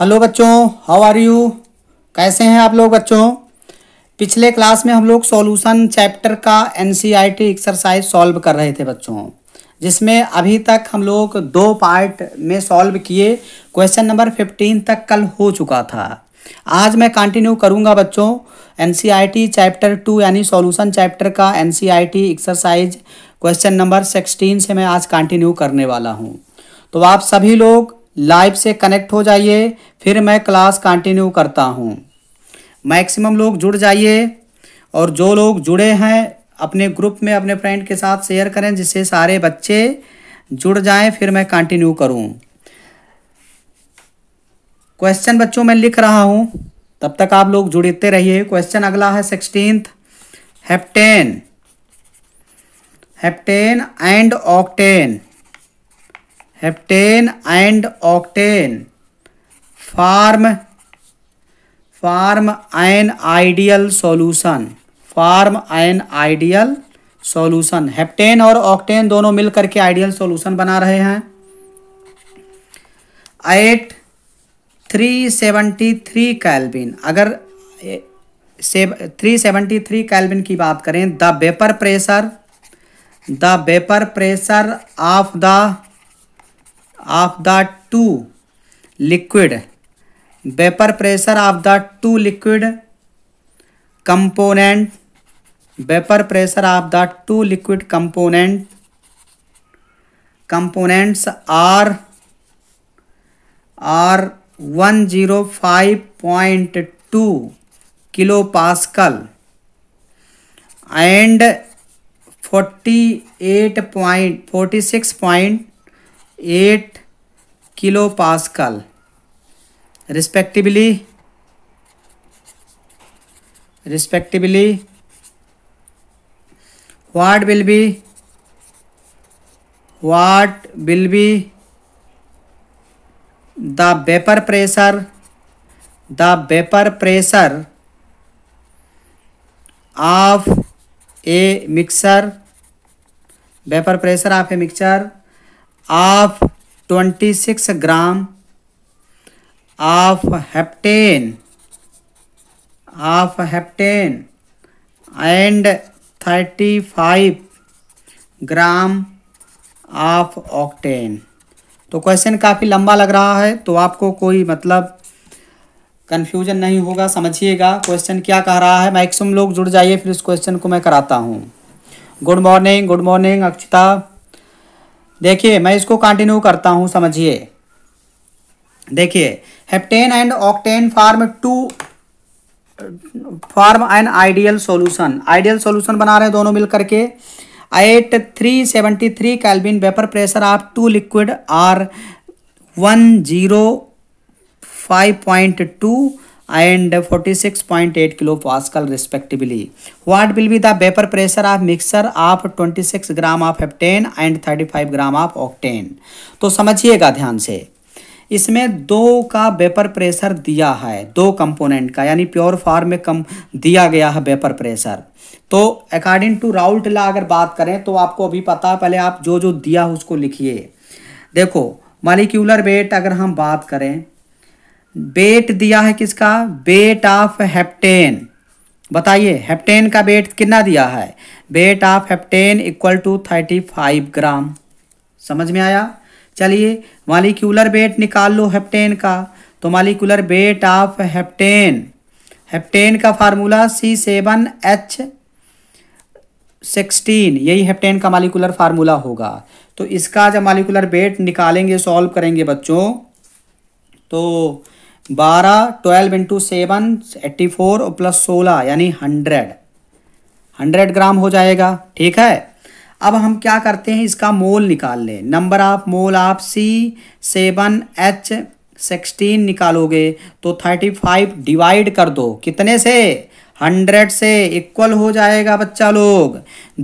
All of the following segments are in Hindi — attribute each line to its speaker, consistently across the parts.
Speaker 1: हेलो बच्चों हाउ आर यू कैसे हैं आप लोग बच्चों पिछले क्लास में हम लोग सॉल्यूशन चैप्टर का एनसीईआरटी एक्सरसाइज सॉल्व कर रहे थे बच्चों जिसमें अभी तक हम लोग दो पार्ट में सॉल्व किए क्वेश्चन नंबर फिफ्टीन तक कल हो चुका था आज मैं कंटिन्यू करूंगा बच्चों एनसीईआरटी चैप्टर टू यानी सॉल्यूशन चैप्टर का an exercise question number sixteen से मैं आज कंटिन्यू करने वाला हूँ तो आप सभी लोग लाइव से कनेक्ट हो जाइए फिर मैं क्लास कंटिन्यू करता हूँ मैक्सिमम लोग जुड़ जाइए और जो लोग जुड़े हैं अपने ग्रुप में अपने फ्रेंड के साथ शेयर करें जिससे सारे बच्चे जुड़ जाएं फिर मैं कंटिन्यू करूं क्वेश्चन बच्चों मैं लिख रहा हूं तब तक आप लोग जुड़ते रहिए क्वेश्चन अगला है sixteen heptane heptane and octane heptane and octane form form an ideal solution form an ideal solution heptane और ऑक्टेन दोनों मिलकर के आइडियल सॉल्यूशन बना रहे हैं at three seventy three kelvin अगर थ्री सेवेंटी थ्री कैलबिन की बात करें the vapour pressure the vapour pressure of the of the two liquid vapour pressure of the two liquid component vapour pressure of the two liquid component components are are one zero five point two kilopascal and forty eight point forty six point eight kilo kilopascal respectively respectively what will be what will be the vapour pressure the vapour pressure of a mixer vapour pressure of a mixture of 26 gram of heptane of heptane and 35 gram of octane तो क्वेश्चन काफ़ी लंबा लग रहा है तो आपको कोई मतलब कन्फ्यूजन नहीं होगा समझिएगा क्वेश्चन क्या कह रहा है मैक्सिमम लोग जुड़ जाइए फिर इस क्वेश्चन को मैं कराता हूँ good morning good morning Akshita देखिए मैं इसको कंटिन्यू करता हूँ समझिए देखिए heptane and octane form to form an ideal solution ideal solution बना रहे हैं दोनों मिलकर के at three seventy three kelvin vapour pressure of two liquid are one zero five point two and 46.8 kilopascal respectively. What will be the vapor pressure of mixture of 26 gram of heptane and 35 gram of octane? तो समझिएगा ध्यान से इसमें दो का वेपर प्रेशर दिया है दो कंपोनेंट का यानी प्योर फॉर्म में कम दिया गया है वेपर प्रेशर तो अकॉर्डिंग टू राउल्ट ला अगर बात करें तो आपको अभी पता है पहले आप जो जो दिया उसको लिखिए देखो मालिक्यूलर वेट अगर हम बात करें बेट दिया है किसका बेट ऑफ हेप्टेन बताइए हेप्टेन का बेट कितना दिया है weight of heptane equal to thirty five ग्राम समझ में आया चलिए मालिक्यूलर बेट निकाल लो हेप्टेन का तो molecular weight of heptane heptane का formula C seven H sixteen यही हेप्टेन का मालिकुलर फार्मूला होगा तो इसका जब मालिकुलर बेट निकालेंगे सॉल्व करेंगे बच्चों तो बारह twelve into seven eighty four और प्लस सोलह यानी हंड्रेड हंड्रेड ग्राम हो जाएगा ठीक है अब हम क्या करते हैं इसका मोल निकाल लें नंबर ऑफ मोल आप सी सेवन एच सिक्सटीन निकालोगे तो थर्टी फाइव डिवाइड कर दो कितने से हंड्रेड से इक्वल हो जाएगा बच्चा लोग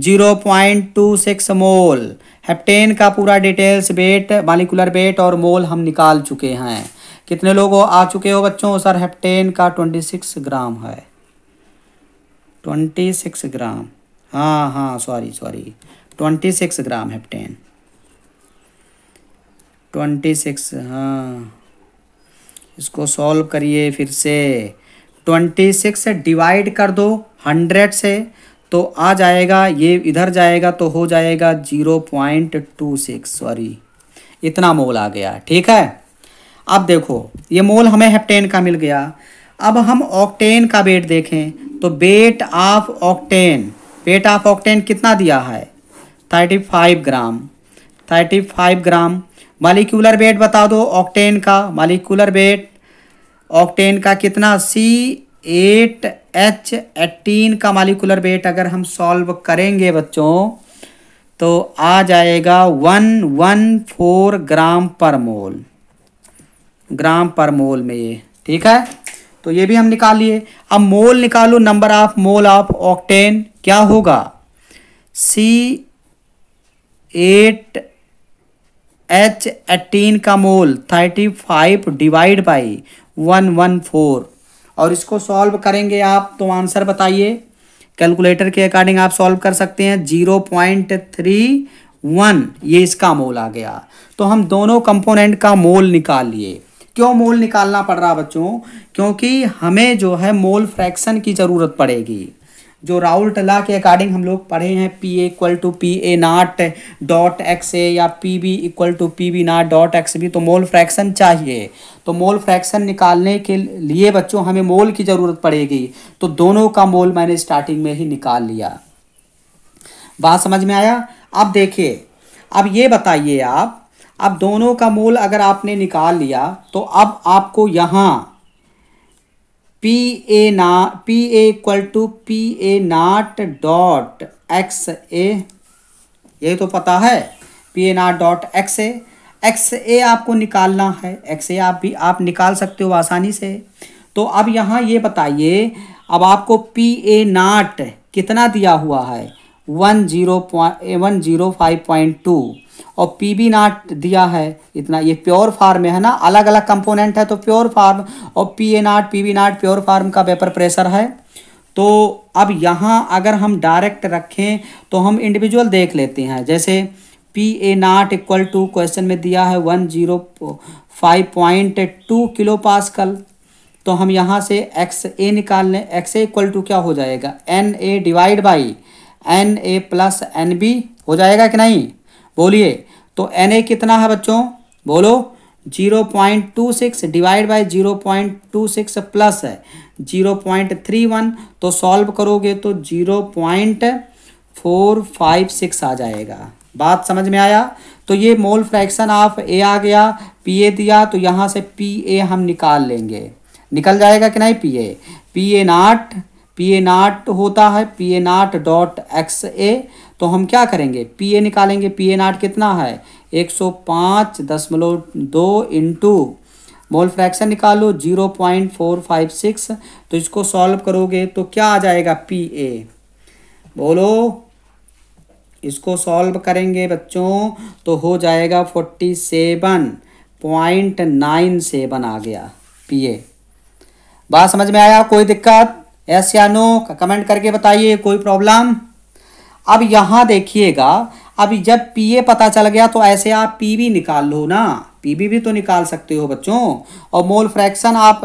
Speaker 1: zero point two six mole heptane का पूरा डिटेल्स वेट मालिकुलर वेट और मोल हम निकाल चुके हैं कितने लोग हो आ चुके हो बच्चों सर हेप्टेन का ट्वेंटी सिक्स ग्राम है ट्वेंटी सिक्स ग्राम हाँ हाँ sorry sorry twenty six gram heptane twenty six हाँ इसको सॉल्व करिए फिर से ट्वेंटी सिक्स डिवाइड कर दो हंड्रेड से तो आ जाएगा ये इधर जाएगा तो हो जाएगा zero point two six sorry इतना मोल आ गया ठीक है अब देखो ये मोल हमें हेप्टेन का मिल गया अब हम ऑक्टेन का बेट देखें तो weight of octane weight of octane कितना दिया है thirty five gram thirty five gram molecular weight बता दो ऑक्टेन का मालिक्यूलर बेट ऑक्टेन का कितना सी एट एच एटीन का मालिकुलर बेट अगर हम सॉल्व करेंगे बच्चों तो आ जाएगा one one four gram per मोल ग्राम पर मोल में ये ठीक है तो ये भी हम निकाल लिए अब मोल निकालो number of mole of octane क्या होगा सी एट एच एटीन का mole thirty five divide by one one four और इसको सॉल्व करेंगे आप तो आंसर बताइए कैलकुलेटर के अकॉर्डिंग आप सॉल्व कर सकते हैं जीरो पॉइंट थ्री वन ये इसका मोल आ गया तो हम दोनों कंपोनेंट का मोल निकाल लिए क्यों मोल निकालना पड़ रहा बच्चों क्योंकि हमें जो है मोल फ्रैक्शन की ज़रूरत पड़ेगी जो राहुल टला के अकॉर्डिंग हम लोग पढ़े हैं P equal to P A naught dot X A या P B equal to P B naught dot X B तो मोल फ्रैक्शन चाहिए तो मोल फ्रैक्शन निकालने के लिए बच्चों हमें मोल की ज़रूरत पड़ेगी तो दोनों का मोल मैंने स्टार्टिंग में ही निकाल लिया बात समझ में आया अब देखिए अब ये बताइए आप अब दोनों का मोल अगर आपने निकाल लिया तो अब आपको यहाँ पी ए ना P A equal to P A naught dot X A ये तो पता है P A naught dot X A X A आपको निकालना है एक्स ए आप भी आप निकाल सकते हो आसानी से तो अब यहाँ ये बताइए अब आपको पी ए नाट कितना दिया हुआ है one zero point one zero five point two और पी बी नाट दिया है इतना ये प्योर फार्म है ना अलग अलग कंपोनेंट है तो प्योर फार्म और P A naught P B naught pure form का वेपर प्रेशर है तो अब यहाँ अगर हम डायरेक्ट रखें तो हम इंडिविजुअल देख लेते हैं जैसे P A naught equal to question में दिया है one zero five point two kilo pascal तो हम यहाँ से एक्स ए निकाल लें एक्स ए इक्वल टू क्या हो जाएगा N A divide by N A plus N B हो जाएगा कि नहीं बोलिए तो एन ए कितना है बच्चों बोलो zero point two six divide by zero point two six plus है जीरो पॉइंट थ्री वन तो सॉल्व करोगे तो zero point four five six आ जाएगा बात समझ में आया तो ये मोल फ्रैक्शन ऑफ ए आ गया पी ए दिया तो यहाँ से पी ए हम निकाल लेंगे निकल जाएगा कि नहीं P A P A naught P A naught होता है P A naught dot X A तो हम क्या करेंगे पी ए निकालेंगे पी ए नाट कितना है एक सौ पाँच दशमलव दो इंटू मोल फ्रैक्शन निकालो zero point four five six तो इसको सॉल्व करोगे तो क्या आ जाएगा पी ए बोलो इसको सॉल्व करेंगे बच्चों तो हो जाएगा forty seven point nine seven आ गया पी ए बात समझ में आया कोई दिक्कत यस या नो कमेंट करके बताइए कोई प्रॉब्लम अब यहाँ देखिएगा अब जब पी ए पता चल गया तो ऐसे आप पी भी निकाल लो ना पी भी, भी तो निकाल सकते हो बच्चों और मोल फ्रैक्शन आप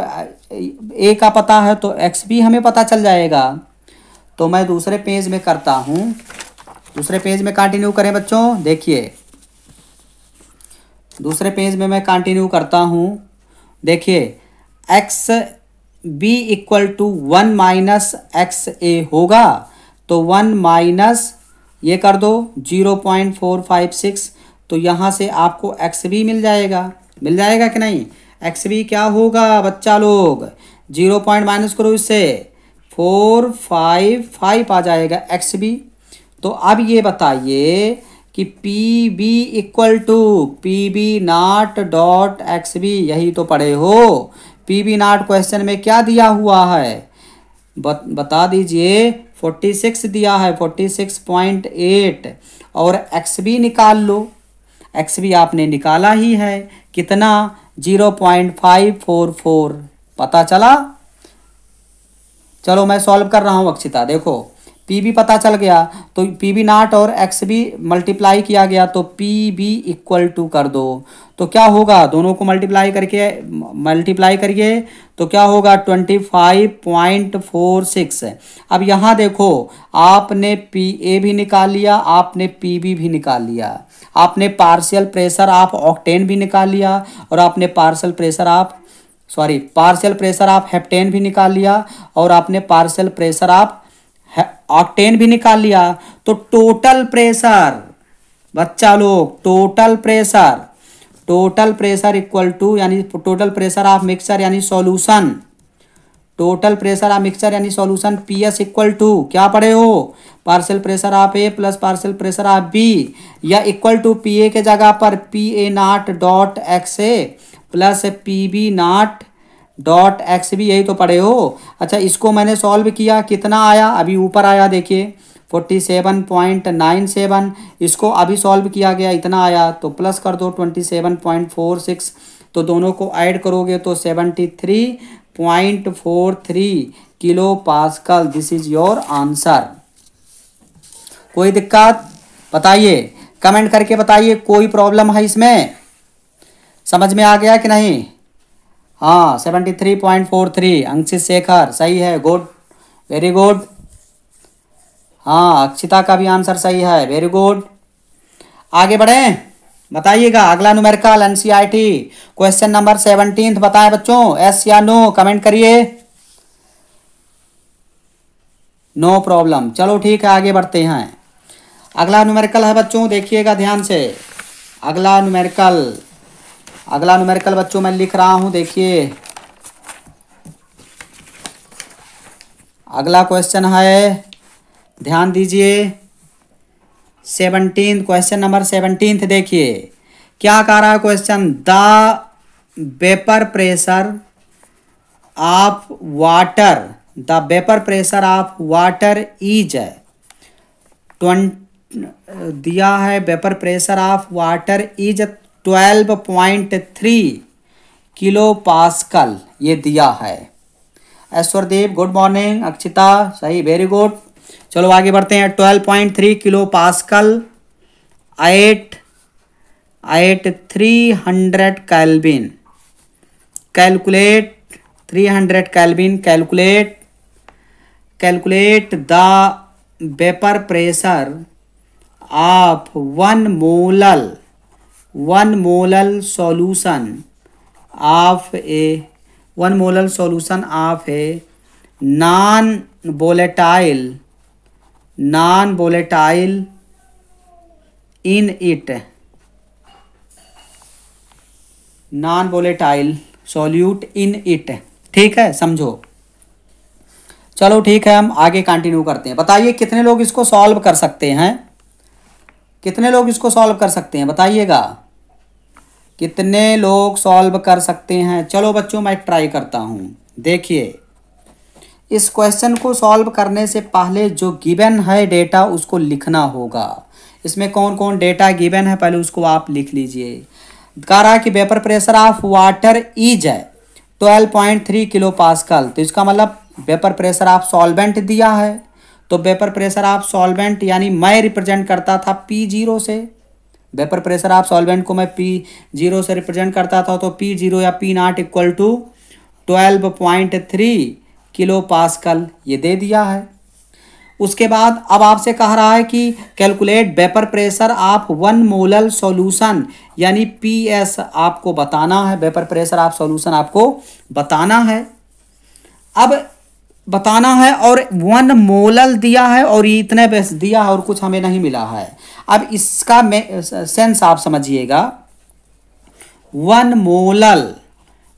Speaker 1: ए का पता है तो एक्स भी हमें पता चल जाएगा तो मैं दूसरे पेज में करता हूँ दूसरे पेज में कंटिन्यू करें बच्चों देखिए दूसरे पेज में मैं कंटिन्यू करता हूँ देखिए X b equal to one minus X A होगा तो वन माइनस ये कर दो zero point four five six तो यहाँ से आपको एक्स भी मिल जाएगा मिल जाएगा कि नहीं एक्स भी क्या होगा बच्चा लोग जीरो पॉइंट माइनस करो इससे फोर फाइव फाइव आ जाएगा एक्स भी तो अब ये बताइए कि P B equal to P B naught dot X B यही तो पढ़े हो पी बी नाट क्वेश्चन में क्या दिया हुआ है बता दीजिए फोर्टी सिक्स दिया है फोर्टी सिक्स पॉइंट एट और एक्स बी निकाल लो एक्स बी आपने निकाला ही है कितना zero point five four four पता चला चलो मैं सॉल्व कर रहा हूँ अक्षिता देखो पी बी पता चल गया तो पी बी नाट और एक्स भी मल्टीप्लाई किया गया तो पी बी इक्वल टू कर दो तो क्या होगा दोनों को मल्टीप्लाई करके मल्टीप्लाई करिए तो क्या होगा twenty five point four six अब यहाँ देखो आपने पी ए भी निकाल लिया आपने पी बी भी निकाल लिया आपने पार्शियल प्रेशर आप ऑक्टेन भी निकाल लिया और आपने पार्शियल प्रेशर आप सॉरी पार्शियल प्रेशर आप हेप्टेन भी निकाल लिया और आपने पार्शियल प्रेशर आप ऑक्टेन भी निकाल लिया तो टोटल प्रेशर बच्चा लोग total pressure total pressure equal to यानी टोटल प्रेशर ऑफ मिक्सर यानी solution total pressure of mixer यानी solution P S equal to क्या पढ़े हो partial pressure of A plus partial pressure of B या इक्वल टू पी ए के जगह पर P A naught dot X A plus P B naught dot X भी यही तो पढ़े हो अच्छा इसको मैंने सॉल्व किया कितना आया अभी ऊपर आया देखिए forty seven point nine seven इसको अभी सॉल्व किया गया इतना आया तो प्लस कर दो twenty seven point four six तो दोनों को ऐड करोगे तो seventy three point four three kilo pascal this is your answer कोई दिक्कत बताइए कमेंट करके बताइए कोई प्रॉब्लम है इसमें समझ में आ गया कि नहीं हाँ seventy three point four three Anshit Shekhar सही है गुड वेरी गुड हाँ अक्षिता का भी आंसर सही है वेरी गुड आगे बढ़ें बताइएगा अगला numerical an question number seventeen बताएं बच्चों एस या नो कमेंट करिए नो प्रॉब्लम चलो ठीक है आगे बढ़ते हैं अगला नुमेरिकल है बच्चों देखिएगा ध्यान से अगला नुमेरिकल अगला न्यूमेरिकल बच्चों मैं लिख रहा हूं देखिए अगला क्वेश्चन है ध्यान दीजिए सेवनटीन क्वेश्चन नंबर सेवनटीन देखिए क्या कह रहा है question the vapour pressure of water the vapour pressure of water is twenty दिया है vapour pressure of water is twelve point three kilo pascal ये दिया है ऐश्वरदीप गुड मॉर्निंग अक्षिता सही वेरी गुड चलो आगे बढ़ते हैं twelve point three kilo pascal at at three hundred kelvin calculate three hundred kelvin calculate calculate the vapour pressure of one molal one molal solution of a one molal solution of a non volatile non volatile in it non volatile solute in it ठीक है समझो चलो ठीक है हम आगे कंटिन्यू करते हैं बताइए कितने लोग इसको सॉल्व कर सकते हैं कितने लोग इसको सॉल्व कर सकते हैं बताइएगा कितने लोग सॉल्व कर सकते हैं चलो बच्चों मैं ट्राई करता हूँ देखिए इस क्वेश्चन को सॉल्व करने से पहले जो गिवन है डेटा उसको लिखना होगा इसमें कौन कौन डेटा गिवन है पहले उसको आप लिख लीजिए कह रहा कि vapour pressure of water is है twelve point three kilo pascal तो इसका मतलब वेपर प्रेशर ऑफ सॉल्वेंट दिया है तो वेपर प्रेशर ऑफ सॉल्वेंट यानी मैं रिप्रेजेंट करता था पी जीरो से वेपर प्रेशर आप सॉल्वेंट को मैं पी जीरो से रिप्रेजेंट करता था तो पी जीरो या P naught equal to twelve point three kilo pascal ये दे दिया है उसके बाद अब आपसे कह रहा है कि calculate vapour pressure of one molal solution यानी पी एस आपको बताना है वेपर प्रेशर ऑफ सॉल्यूशन आपको बताना है अब बताना है और वन मोलल दिया है और ये इतने पे दिया है और कुछ हमें नहीं मिला है अब इसका सेंस आप समझिएगा one molal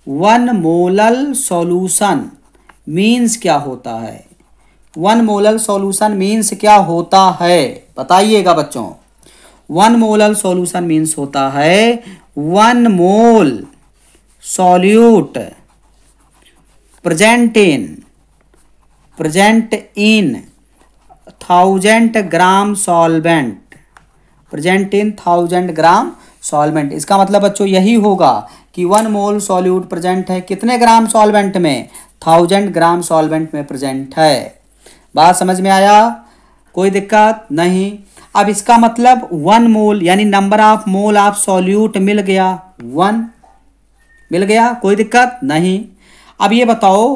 Speaker 1: one molal solution means क्या होता है वन मोलल सॉल्यूशन मीन्स क्या होता है बताइएगा बच्चों वन मोलल सॉल्यूशन मीन्स होता है one mole solute present in present in thousand gram solvent present in thousand gram solvent इसका मतलब बच्चों यही होगा कि वन मोल सॉल्यूट प्रेजेंट है कितने ग्राम सॉल्वेंट में थाउजेंड ग्राम सॉल्वेंट में प्रेजेंट है बात समझ में आया कोई दिक्कत नहीं अब इसका मतलब वन मोल यानी number of mole of solute मिल गया वन मिल गया कोई दिक्कत नहीं अब ये बताओ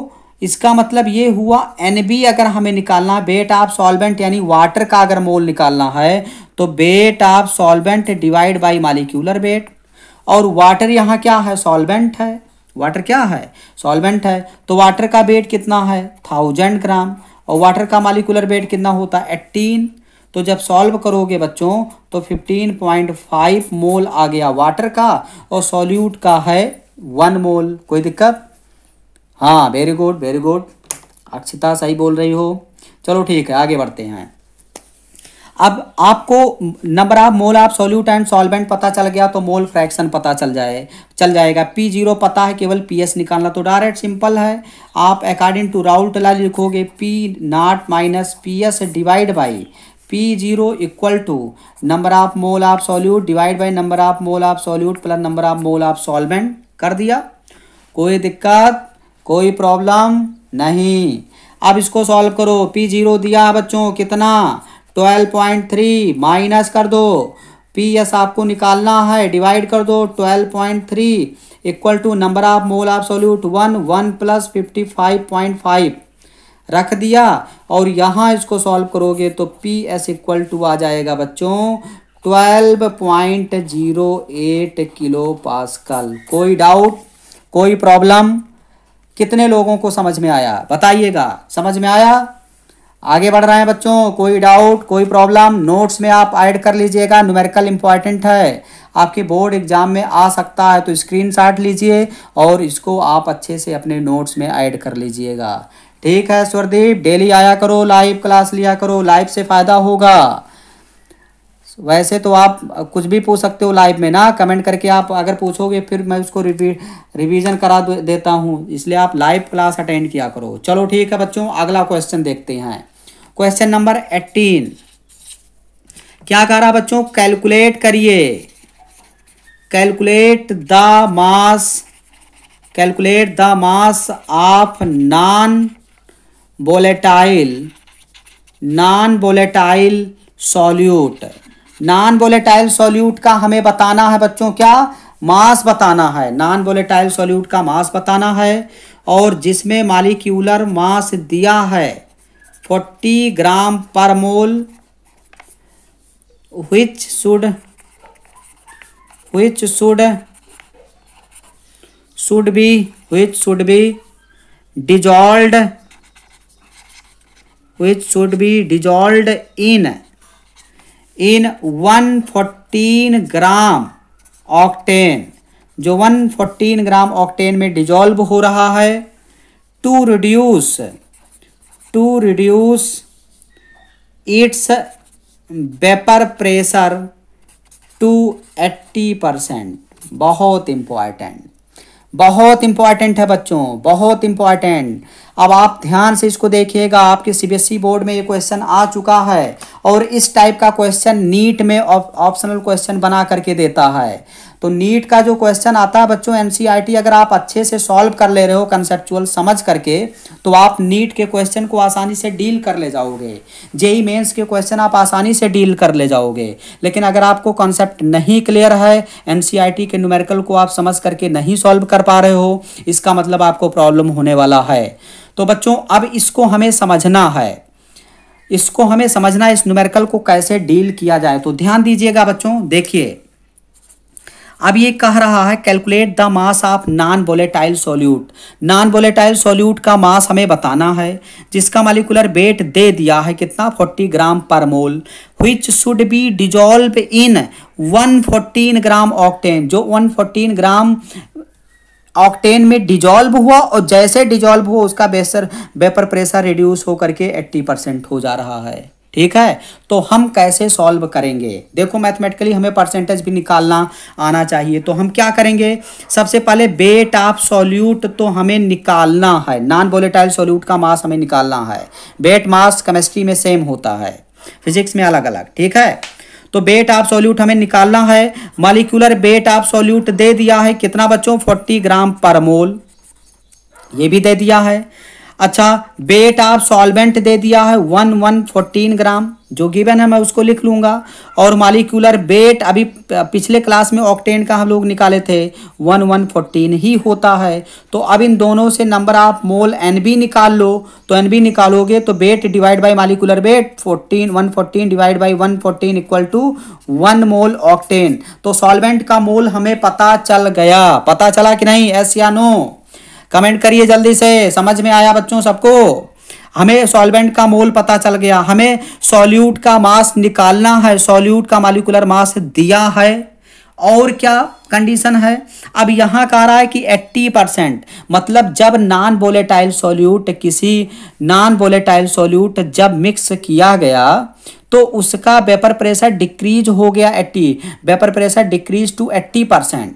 Speaker 1: इसका मतलब ये हुआ एन बी अगर हमें निकालना है बेट ऑफ सॉल्वेंट यानी वाटर का अगर मोल निकालना है तो weight of solvent divide by molecular weight और वाटर यहाँ क्या है सॉल्वेंट है वाटर क्या है सॉल्वेंट है तो वाटर का बेट कितना है थाउजेंड ग्राम और वाटर का मालिकुलर बेट कितना होता है एट्टीन तो जब सॉल्व करोगे बच्चों तो फिफ्टीन पॉइंट फाइव मोल आ गया वाटर का और सॉल्यूट का है वन मोल कोई दिक्कत हाँ very good very good Akshita सही बोल रही हो चलो ठीक है आगे बढ़ते हैं अब आपको number of mole of solute and solvent पता चल गया तो मोल फ्रैक्शन पता चल जाए चल जाएगा पी जीरो पता है केवल पी एस निकालना तो डायरेक्ट सिंपल है आप अकॉर्डिंग टू राउल टला लिखोगे P not minus P S divide by P zero equal to number of mole of solute divide by number of mole of solute plus number of mole of solvent कर दिया कोई दिक्कत कोई प्रॉब्लम नहीं अब इसको सॉल्व करो पी जीरो दिया बच्चों कितना ट्वेल्व पॉइंट थ्री माइनस कर दो पी एस आपको निकालना है डिवाइड कर दो twelve point three equal to number of mole of solute one one plus fifty five point five रख दिया और यहाँ इसको सॉल्व करोगे तो पी एस इक्वल टू आ जाएगा बच्चों twelve point zero eight kilo pascal कोई डाउट कोई प्रॉब्लम कितने लोगों को समझ में आया बताइएगा समझ में आया आगे बढ़ रहे हैं बच्चों कोई डाउट कोई प्रॉब्लम नोट्स में आप ऐड कर लीजिएगा न्यूमेरिकल इंपॉर्टेंट है आपके बोर्ड एग्जाम में आ सकता है तो स्क्रीन शाट लीजिए और इसको आप अच्छे से अपने नोट्स में ऐड कर लीजिएगा ठीक है स्वरदीप डेली आया करो लाइव क्लास लिया करो लाइव से फ़ायदा होगा वैसे तो आप कुछ भी पूछ सकते हो लाइव में ना कमेंट करके आप अगर पूछोगे फिर मैं उसको रिवी रिवीजन करा देता हूँ इसलिए आप लाइव क्लास अटेंड किया करो चलो ठीक है बच्चों अगला क्वेश्चन देखते हैं क्वेश्चन नंबर एट्टीन क्या कह रहा बच्चों कैलकुलेट करिए calculate the mass calculate the mass of non volatile non volatile solute non volatile solute का हमें बताना है बच्चों क्या मास बताना है नॉन वोलेटाइल सॉल्यूट का मास बताना है और जिसमें मालिक्यूलर मास दिया है forty gram per mole which should which should should be which should be dissolved which should be dissolved in in 114 gram octane जो 114 ग्राम ऑक्टेन में डिजॉल्व हो रहा है to reduce to reduce its vapour pressure to eighty percent बहुत इम्पॉर्टेंट बहुत इंपॉर्टेंट है बच्चों बहुत इंपॉर्टेंट अब आप ध्यान से इसको देखिएगा आपके सीबीएसई बोर्ड e में ये क्वेश्चन आ चुका है और इस टाइप का क्वेश्चन नीट में ऑप्शनल क्वेश्चन बना करके देता है तो नीट का जो क्वेश्चन आता है बच्चों एनसीईआरटी अगर आप अच्छे से सॉल्व कर ले रहे हो कंसेप्चुअल समझ करके तो आप नीट के क्वेश्चन को आसानी से डील कर ले जाओगे जेई मेंस के क्वेश्चन आप आसानी से डील कर ले जाओगे लेकिन अगर आपको कॉन्सेप्ट नहीं क्लियर है एनसीईआरटी के न्यूमेरिकल को आप समझ करके नहीं सॉल्व कर पा रहे हो इसका मतलब आपको प्रॉब्लम होने वाला है तो बच्चों अब इसको हमें समझना है इसको हमें समझना इस न्यूमेरिकल को कैसे डील किया जाए तो ध्यान दीजिएगा बच्चों देखिए अब ये कह रहा है calculate the mass of non volatile solute non volatile solute का मास हमें बताना है जिसका मालिकुलर वेट दे दिया है कितना 40 gram per mole which should be dissolve in 114 gram octane जो 114 ग्राम ऑक्टेन में डिजॉल्व हुआ और जैसे डिजॉल्व हुआ उसका बेसर वेपर प्रेशर रिड्यूस होकर के एट्टी परसेंट हो जा रहा है ठीक है तो हम कैसे सॉल्व करेंगे देखो मैथमेटिकली हमें परसेंटेज भी निकालना आना चाहिए तो हम क्या करेंगे सबसे पहले बेट ऑफ सॉल्यूट तो हमें निकालना है नॉन वोलेटाइल सॉल्यूट का मास हमें निकालना है बेट मास केमिस्ट्री में सेम होता है फिजिक्स में अलग अलग ठीक है तो बेट ऑफ सॉल्यूट हमें निकालना है मालिकुलर बेट ऑफ सॉल्यूट दे दिया है कितना बच्चों फोर्टी ग्राम पर मोल ये भी दे दिया है अच्छा वेट आप सॉल्वेंट दे दिया है वन वन फोर्टीन ग्राम जो गिवन है मैं उसको लिख लूँगा और मालिक्यूलर वेट अभी पिछले क्लास में ऑक्टेन का हम लोग निकाले थे वन वन फोर्टीन ही होता है तो अब इन दोनों से नंबर आप मोल एन बी निकाल लो तो एन बी निकालोगे तो weight divide by molecular weight fourteen one fourteen divide by one fourteen equal to one mole octane तो सॉल्वेंट का मोल हमें पता चल गया पता चला कि नहीं एस या नो कमेंट करिए जल्दी से समझ में आया बच्चों सबको हमें सॉल्वेंट का मोल पता चल गया हमें सॉल्यूट का मास निकालना है सॉल्यूट का मालिकुलर मास दिया है और क्या कंडीशन है अब यहाँ कह रहा है कि 80 परसेंट मतलब जब नॉन बोलेटाइल सॉल्यूट किसी नॉन बोलेटाइल सॉल्यूट जब मिक्स किया गया तो उसका वेपर प्रेशर डिक्रीज हो गया 80 vapour pressure decrease to 80 percent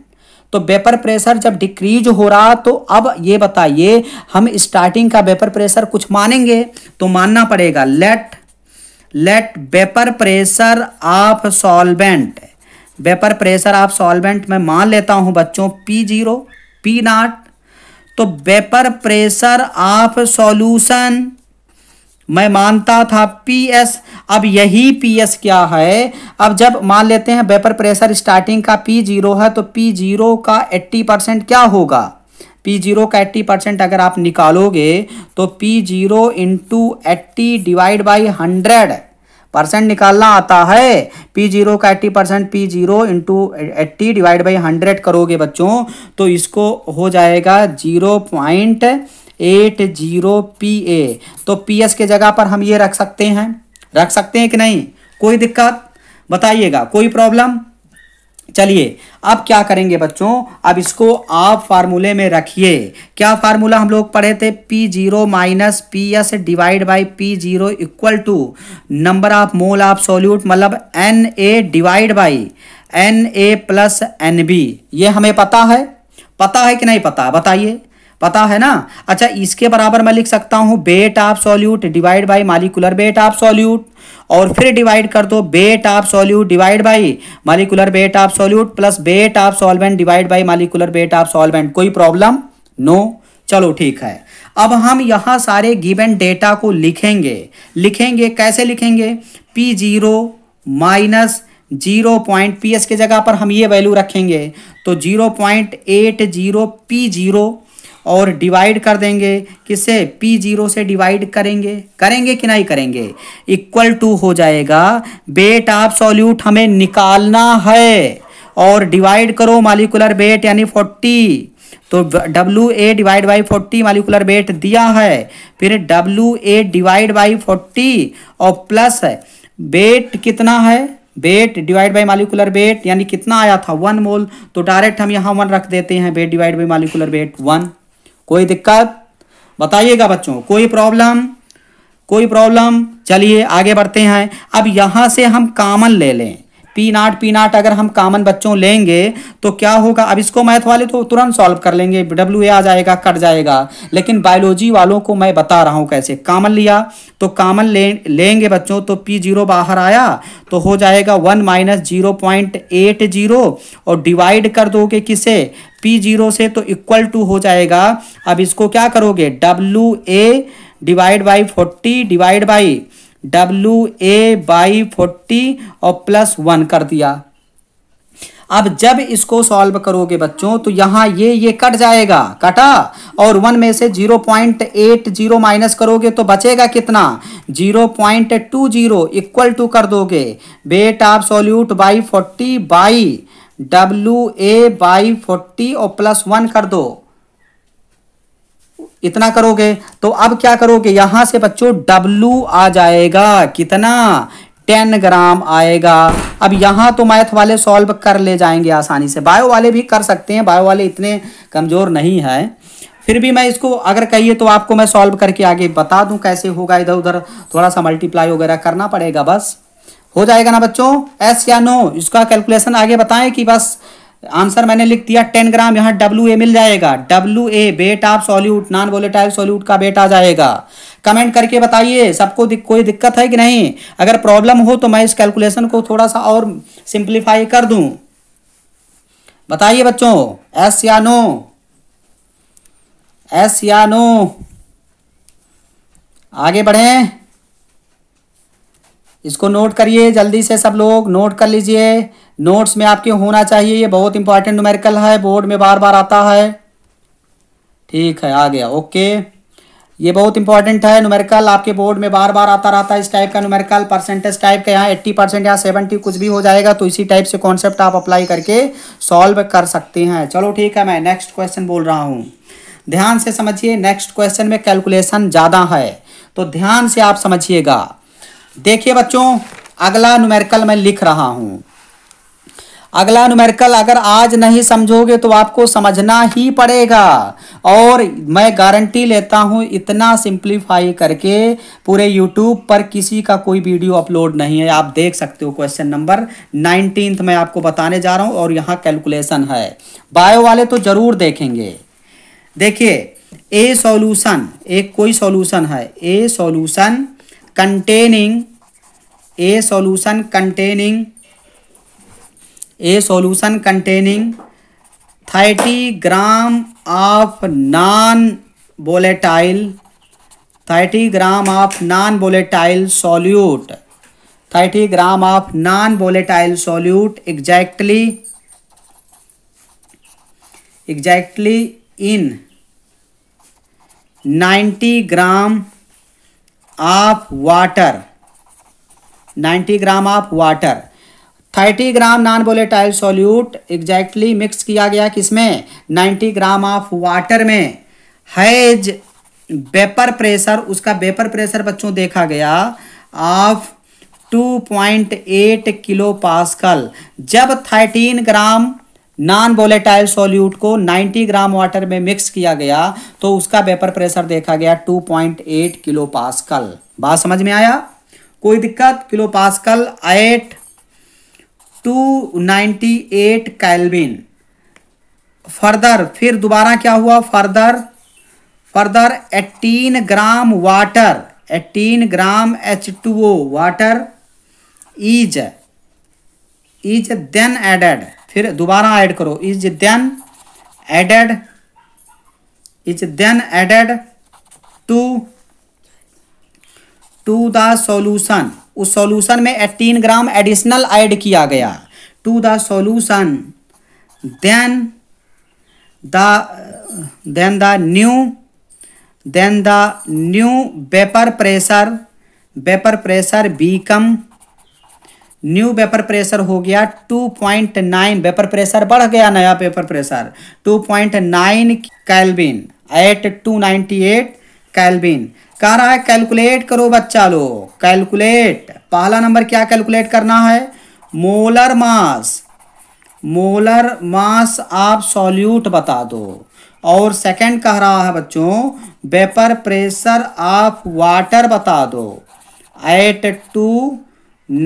Speaker 1: तो वेपर प्रेशर जब डिक्रीज हो रहा तो अब ये बताइए हम स्टार्टिंग का वेपर प्रेशर कुछ मानेंगे तो मानना पड़ेगा let let vapour pressure of solvent vapour pressure of solvent मैं मान लेता हूं बच्चों पी जीरो पी नाट तो वेपर प्रेशर ऑफ सॉल्यूशन मैं मानता था पीएस अब यही पीएस क्या है अब जब मान लेते हैं वेपर प्रेशर स्टार्टिंग का पी जीरो है तो पी जीरो का एट्टी परसेंट क्या होगा पी जीरो का एट्टी परसेंट अगर आप निकालोगे तो P zero into eighty divide by hundred percent निकालना आता है पी जीरो का eighty percent P zero into eighty divide by hundred करोगे बच्चों तो इसको हो जाएगा zero point eight zero P A तो पी एस के जगह पर हम ये रख सकते हैं रख सकते हैं कि नहीं कोई दिक्कत बताइएगा कोई प्रॉब्लम चलिए अब क्या करेंगे बच्चों अब इसको आप फार्मूले में रखिए क्या फार्मूला हम लोग पढ़े थे P zero minus P S divide by P zero equal to number of mole of solute मतलब N A divide by N A plus N B ये हमें पता है पता है कि नहीं पता बताइए पता है ना अच्छा इसके बराबर मैं लिख सकता हूँ weight of solute divide by molecular weight of solute और फिर डिवाइड कर दो weight of solute divide by molecular weight of solute plus weight of solvent divide by molecular weight of solvent कोई प्रॉब्लम नो चलो ठीक है अब हम यहाँ सारे गिवन डेटा को लिखेंगे लिखेंगे कैसे लिखेंगे P zero minus zero point P S के जगह पर हम ये वैल्यू रखेंगे तो zero point eight zero P zero और डिवाइड कर देंगे किसे पी जीरो से डिवाइड करेंगे करेंगे कि नहीं करेंगे इक्वल टू हो जाएगा बेट ऑफ सॉल्यूट हमें निकालना है और डिवाइड करो मालिकुलर बेट यानी फोर्टी तो W A divide by forty molecular weight दिया है फिर W A divide by forty और प्लस बेट कितना है weight divide by molecular weight यानी कितना आया था वन मोल तो डायरेक्ट हम यहाँ वन रख देते हैं weight divide by molecular weight one कोई दिक्कत बताइएगा बच्चों कोई प्रॉब्लम कोई प्रॉब्लम चलिए आगे बढ़ते हैं अब यहाँ से हम कामन ले लें पी नाट पी नाट अगर हम कामन बच्चों लेंगे तो क्या होगा अब इसको मैथ वाले तो तुरंत सॉल्व कर लेंगे डब्ल्यू ए आ जाएगा कट जाएगा लेकिन बायोलॉजी वालों को मैं बता रहा हूँ कैसे कामन लिया तो कामन ले लेंगे बच्चों तो पी जीरो बाहर आया तो हो जाएगा one minus zero point eight zero और डिवाइड कर दोगे किसे पी जीरो से तो इक्वल टू हो जाएगा अब इसको क्या करोगे W A divide by forty divide by W A by forty और प्लस वन कर दिया अब जब इसको सॉल्व करोगे बच्चों तो यहाँ ये ये कट जाएगा कटा और वन में से zero point eight zero minus करोगे तो बचेगा कितना zero point two zero equal to कर दोगे बेट आप solute by forty by W A by forty और प्लस वन कर दो इतना करोगे तो अब क्या करोगे यहां से बच्चों डब्लू आ जाएगा कितना टेन ग्राम आएगा अब यहां तो मैथ वाले सॉल्व कर ले जाएंगे आसानी से बायो वाले भी कर सकते हैं बायो वाले इतने कमज़ोर नहीं है फिर भी मैं इसको अगर कहिए तो आपको मैं सॉल्व करके आगे बता दूं कैसे होगा इधर उधर थोड़ा सा मल्टीप्लाई वगैरह करना पड़ेगा बस हो जाएगा ना बच्चों एस या नो इसका कैलकुलेशन आगे बताएं कि बस आंसर मैंने लिख दिया टेन ग्राम यहाँ डब्ल्यू ए मिल जाएगा W A weight of solute non volatile solute का बेट आ जाएगा कमेंट करके बताइए सबको दि, कोई दिक्कत है कि नहीं अगर प्रॉब्लम हो तो मैं इस कैलकुलेशन को थोड़ा सा और सिंप्लीफाई कर दूं बताइए बच्चों एस या नो एस या नो आगे बढ़े इसको नोट करिए जल्दी से सब लोग नोट कर लीजिए नोट्स में आपके होना चाहिए ये बहुत इंपॉर्टेंट न्यूमेरिकल है बोर्ड में बार बार आता है ठीक है आ गया ओके ये बहुत इंपॉर्टेंट है न्यूमेरिकल आपके बोर्ड में बार बार आता रहता है इस टाइप का न्यूमेरिकल परसेंटेज टाइप का यहाँ एट्टी परसेंट या सेवेंटी कुछ भी हो जाएगा तो इसी टाइप से कॉन्सेप्ट आप अप्लाई करके सॉल्व कर सकते हैं चलो ठीक है मैं नेक्स्ट क्वेश्चन बोल रहा हूँ ध्यान से समझिए नेक्स्ट क्वेश्चन में कैलकुलेशन ज़्यादा है तो ध्यान से आप समझिएगा देखिए बच्चों अगला न्यूमेरिकल मैं लिख रहा हूँ अगला न्यूमेरिकल अगर आज नहीं समझोगे तो आपको समझना ही पड़ेगा और मैं गारंटी लेता हूं इतना सिंप्लीफाई करके पूरे यूट्यूब पर किसी का कोई वीडियो अपलोड नहीं है आप देख सकते हो क्वेश्चन नंबर नाइनटीन मैं आपको बताने जा रहा हूं और यहाँ कैलकुलेशन है बायो वाले तो जरूर देखेंगे देखिए ए सॉल्यूशन एक कोई सॉल्यूशन है a solution containing a solution containing a solution containing thirty gram of non volatile thirty gram of non volatile solute thirty gram of non volatile solute exactly exactly in 90 gram of water 90 gram of water thirty gram non volatile solute exactly mix किया गया किसमें नाइन्टी ग्राम ऑफ वाटर में हैज वेपर प्रेशर उसका वेपर प्रेशर बच्चों देखा गया ऑफ 2.8 किलो पास्कल जब 13 ग्राम नॉन वोलेटाइल सॉल्यूट को 90 ग्राम वाटर में मिक्स किया गया तो उसका वेपर प्रेशर देखा गया 2.8 किलो पास्कल बात समझ में आया कोई दिक्कत kilo pascal at 298 kelvin further फिर दोबारा क्या हुआ further further 18 gram water 18 gram H two O water is is then added फिर दोबारा ऐड करो is then added is then added to to the solution उस सॉल्यूशन में एटीन ग्राम एडिशनल ऐड किया गया to the solution then the then the new then the new vapour pressure vapour pressure कम न्यू वेपर प्रेशर हो गया 2.9 वेपर प्रेशर बढ़ गया नया vapour pressure 2.9 kelvin at 298 kelvin कह रहा है कैलकुलेट करो बच्चा लो कैलकुलेट पहला नंबर क्या कैलकुलेट करना है मोलर मास मोलर मास आप सॉल्यूट बता दो और सेकंड कह रहा है बच्चों वेपर प्रेशर ऑफ वाटर बता दो at two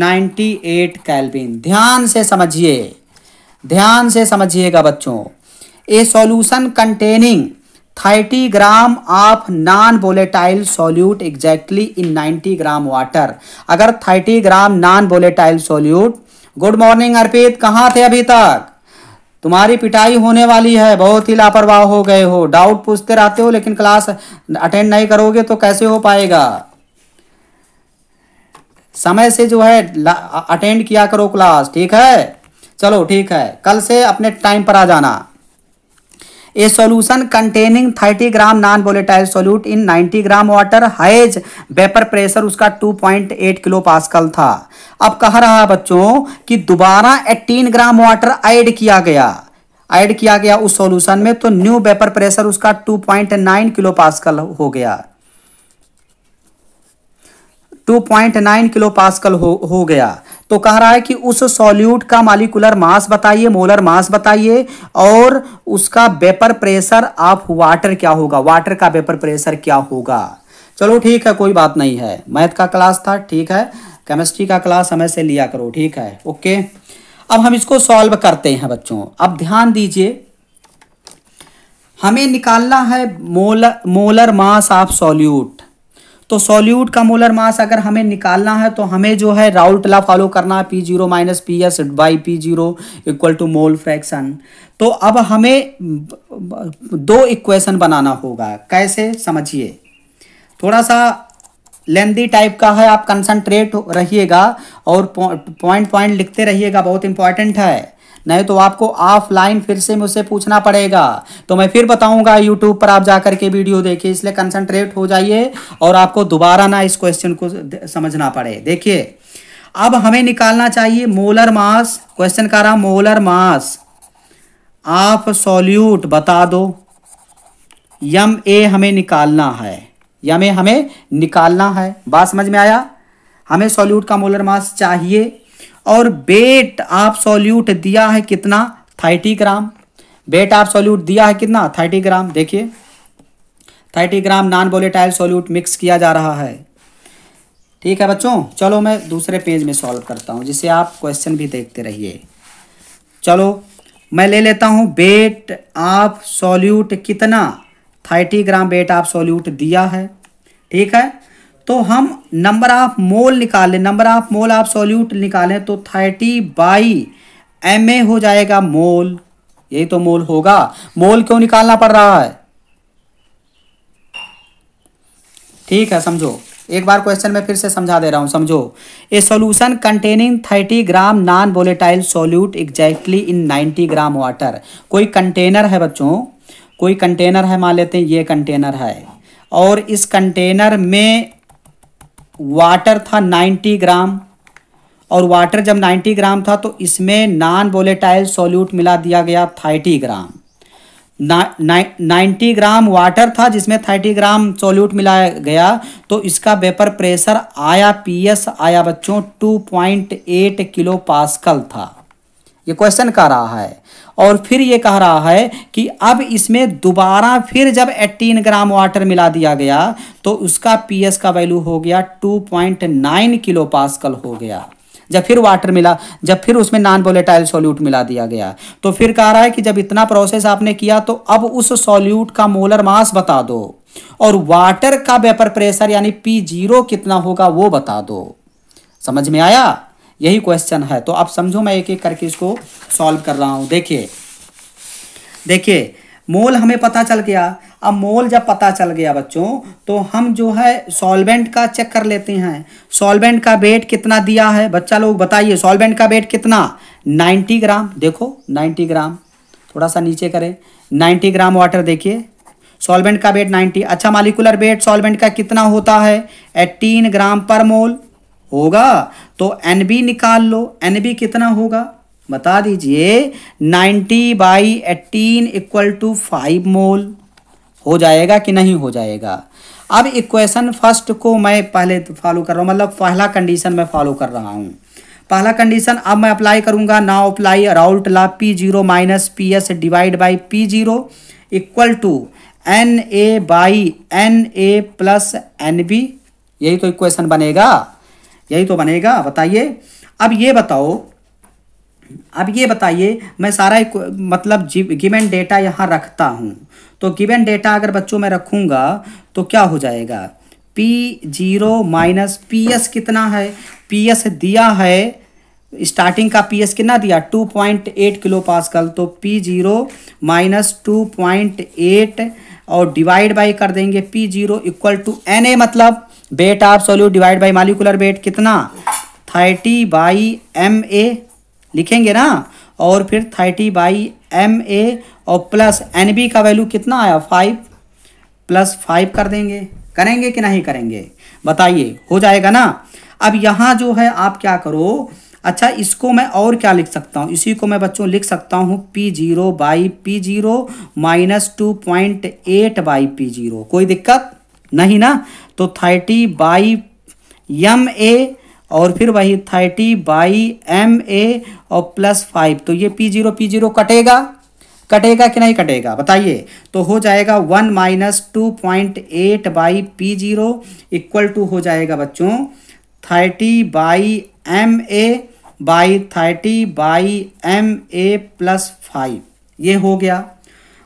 Speaker 1: ninety eight kelvin ध्यान से समझिए ध्यान से समझिएगा बच्चों a solution containing 30 gram of non volatile solute exactly in 90 gram water अगर 30 gram non volatile solute good morning Arpit कहाँ थे अभी तक तुम्हारी पिटाई होने वाली है बहुत ही लापरवाह हो गए हो डाउट पूछते रहते हो लेकिन क्लास अटेंड नहीं करोगे तो कैसे हो पाएगा समय से जो है अटेंड किया करो क्लास ठीक है चलो ठीक है कल से अपने टाइम पर आ जाना a solution containing 30 gram non volatile solute in 90 gram water has vapour pressure उसका 2.8 किलो पास्कल था अब कह रहा है बच्चों कि दोबारा 18 ग्राम वाटर ऐड किया गया ऐड किया गया उस सोल्यूशन में तो न्यू वेपर प्रेशर उसका 2.9 किलो पास्कल हो गया 2.9 किलो पास्कल हो, हो गया तो कह रहा है कि उस सॉल्यूट का मालिकुलर मास बताइए मोलर मास बताइए और उसका वेपर प्रेशर ऑफ वाटर क्या होगा वाटर का वेपर प्रेशर क्या होगा चलो ठीक है कोई बात नहीं है मैथ का क्लास था ठीक है केमिस्ट्री का क्लास समय से लिया करो ठीक है ओके अब हम इसको सॉल्व करते हैं बच्चों अब ध्यान दीजिए हमें निकालना है molar molar mass of solute तो सॉल्यूट का मोलर मास अगर हमें निकालना है तो हमें जो है राउल टला फॉलो करना है P zero minus P S by P zero equal to mole fraction तो अब हमें दो इक्वेशन बनाना होगा कैसे समझिए थोड़ा सा लेंदी टाइप का है आप कंसंट्रेट रहिएगा और पॉइंट पॉइंट लिखते रहिएगा बहुत इंपॉर्टेंट है नहीं तो आपको ऑफलाइन फिर से मुझसे पूछना पड़ेगा तो मैं फिर बताऊंगा यूट्यूब पर आप जाकर के वीडियो देखिए इसलिए कंसंट्रेट हो जाइए और आपको दोबारा ना इस क्वेश्चन को समझना पड़े देखिए अब हमें निकालना चाहिए मोलर मास क्वेश्चन कह रहा मोलर मास आप सॉल्यूट बता दो यम ए हमें निकालना है यम ए हमें निकालना है बात समझ में आया हमें सॉल्यूट का मोलर मास चाहिए और बेट आप सॉल्यूट दिया है कितना थर्टी ग्राम बेट आप सॉल्यूट दिया है कितना थर्टी ग्राम देखिए thirty gram non volatile solute mix किया जा रहा है ठीक है बच्चों चलो मैं दूसरे पेज में सॉल्व करता हूँ जिसे आप क्वेश्चन भी देखते रहिए चलो मैं ले लेता हूँ बेट आप सॉल्यूट कितना थर्टी ग्राम बेट आप सॉल्यूट दिया है ठीक है तो हम नंबर ऑफ मोल निकालें number of mole of solute निकालें तो थर्टी बाई एम ए हो जाएगा मोल यही तो मोल होगा मोल क्यों निकालना पड़ रहा है ठीक है समझो एक बार क्वेश्चन में फिर से समझा दे रहा हूं समझो a solution containing 30 gram non volatile solute exactly in 90 gram water कोई कंटेनर है बच्चों कोई कंटेनर है मान लेते हैं ये कंटेनर है और इस कंटेनर में वाटर था 90 ग्राम और वाटर जब 90 ग्राम था तो इसमें नॉन वोलेटाइल सॉल्यूट मिला दिया गया 30 ग्राम ना, ना, 90 ग्राम वाटर था जिसमें 30 ग्राम सॉल्यूट मिलाया गया तो इसका वेपर प्रेशर आया पीएस आया बच्चों 2.8 किलो पास्कल था ये क्वेश्चन का रहा है और फिर ये कह रहा है कि अब इसमें दोबारा फिर जब 18 ग्राम वाटर मिला दिया गया तो उसका पीएस का वैल्यू हो गया 2.9 किलो पास्कल हो गया जब फिर वाटर मिला जब फिर उसमें नॉन वोलेटाइल सॉल्यूट मिला दिया गया तो फिर कह रहा है कि जब इतना प्रोसेस आपने किया तो अब उस सॉल्यूट का मोलर मास बता दो और वाटर का वेपर प्रेशर यानी पी जीरो कितना होगा वो बता दो समझ में आया यही क्वेश्चन है तो आप समझो मैं एक एक करके इसको सॉल्व कर रहा हूँ देखिए देखिए मोल हमें पता चल गया अब मोल जब पता चल गया बच्चों तो हम जो है सॉल्वेंट का चेक कर लेते हैं सॉल्वेंट का वेट कितना दिया है बच्चा लोग बताइए सॉल्वेंट का वेट कितना 90 ग्राम देखो 90 ग्राम थोड़ा सा नीचे करें 90 ग्राम वाटर देखिए सॉल्वेंट का वेट 90 अच्छा मालिकुलर वेट सॉल्वेंट का कितना होता है एट्टीन ग्राम पर मोल होगा तो एन बी निकाल लो एन बी कितना होगा बता दीजिए 90 by eighteen equal to five mole हो जाएगा कि नहीं हो जाएगा अब इक्वेशन फर्स्ट को मैं पहले फॉलो तो कर रहा हूँ मतलब पहला कंडीशन मैं फॉलो कर रहा हूँ पहला कंडीशन अब मैं अप्लाई करूँगा now apply Raoult law P zero minus P S divide by P zero equal to N A by N A plus N B यही तो इक्वेशन बनेगा यही तो बनेगा बताइए अब ये बताओ अब ये बताइए मैं सारा मतलब गिवन डेटा यहाँ रखता हूँ तो गिवन डेटा अगर बच्चों में रखूँगा तो क्या हो जाएगा P zero minus P S कितना है पी एस दिया है स्टार्टिंग का पी एस कितना दिया two point eight kilo pascal तो P zero minus two point eight और डिवाइड बाई कर देंगे P zero equal to N A मतलब weight of solute divide by molecular weight कितना थर्टी बाई एम ए लिखेंगे ना और फिर थर्टी बाई एम ए और प्लस एन बी का वैल्यू कितना आया फाइव प्लस फाइव कर देंगे करेंगे कि नहीं करेंगे बताइए हो जाएगा ना अब यहाँ जो है आप क्या करो अच्छा इसको मैं और क्या लिख सकता हूँ इसी को मैं बच्चों लिख सकता हूँ P zero by P zero minus two point eight by P zero कोई दिक्कत नहीं ना तो थर्टी बाई यम ए और फिर वही थर्टी बाई एम ए और प्लस फाइव तो ये पी जीरो पी जीरो कटेगा कटेगा कि नहीं कटेगा बताइए तो हो जाएगा one minus two point eight by P zero equal to हो जाएगा बच्चों thirty by M A by thirty by M A plus five ये हो गया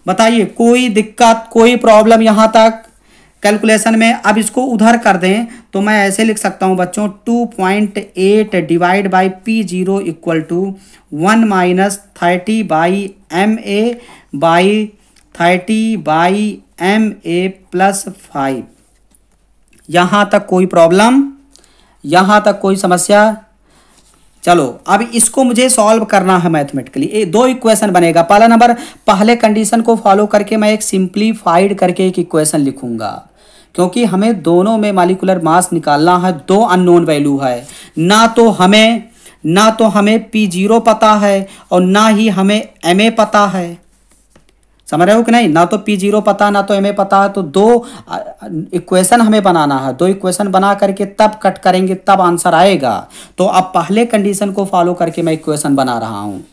Speaker 1: बताइए कोई दिक्कत कोई प्रॉब्लम यहाँ तक कैलकुलेशन में अब इसको उधर कर दें तो मैं ऐसे लिख सकता हूं बच्चों two point eight divide by P zero equal to one minus thirty by M A by thirty by M A plus five यहाँ तक कोई प्रॉब्लम यहाँ तक कोई समस्या चलो अब इसको मुझे सॉल्व करना है मैथमेटिकली दो इक्वेशन बनेगा पहला नंबर पहले कंडीशन को फॉलो करके मैं एक सिंप्लीफाइड करके एक इक्वेशन लिखूंगा क्योंकि हमें दोनों में मालिकुलर मास निकालना है दो अननोन वैल्यू है ना तो हमें ना तो हमें पी जीरो पता है और ना ही हमें एम ए पता है समझ रहे हो कि नहीं ना तो पी जीरो पता ना तो एम ए पता तो दो इक्वेशन हमें बनाना है दो इक्वेशन बना करके तब कट करेंगे तब आंसर आएगा तो अब पहले कंडीशन को फॉलो करके मैं इक्वेशन बना रहा हूँ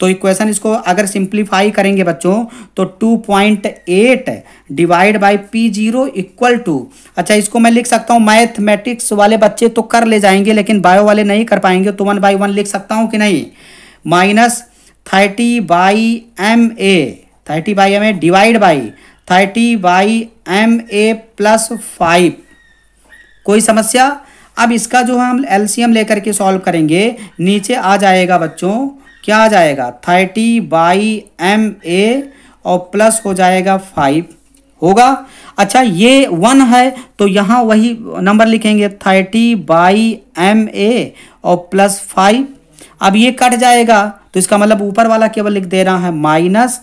Speaker 1: तो इक्वेशन इसको अगर सिंप्लीफाई करेंगे बच्चों तो two point eight divide by P zero equal to अच्छा इसको मैं लिख सकता हूँ मैथमेटिक्स वाले बच्चे तो कर ले जाएंगे लेकिन बायो वाले नहीं कर पाएंगे तो वन बाई वन लिख सकता हूँ कि नहीं minus thirty by M A thirty by M A divide by thirty by M A plus five कोई समस्या अब इसका जो हम एलसीएम लेकर के सॉल्व करेंगे नीचे आ जाएगा बच्चों क्या आ जाएगा थर्टी बाई एम ए और प्लस हो जाएगा फाइव होगा अच्छा ये वन है तो यहाँ वही नंबर लिखेंगे थर्टी बाई एम ए और प्लस फाइव अब ये कट जाएगा तो इसका मतलब ऊपर वाला केवल लिख दे रहा है minus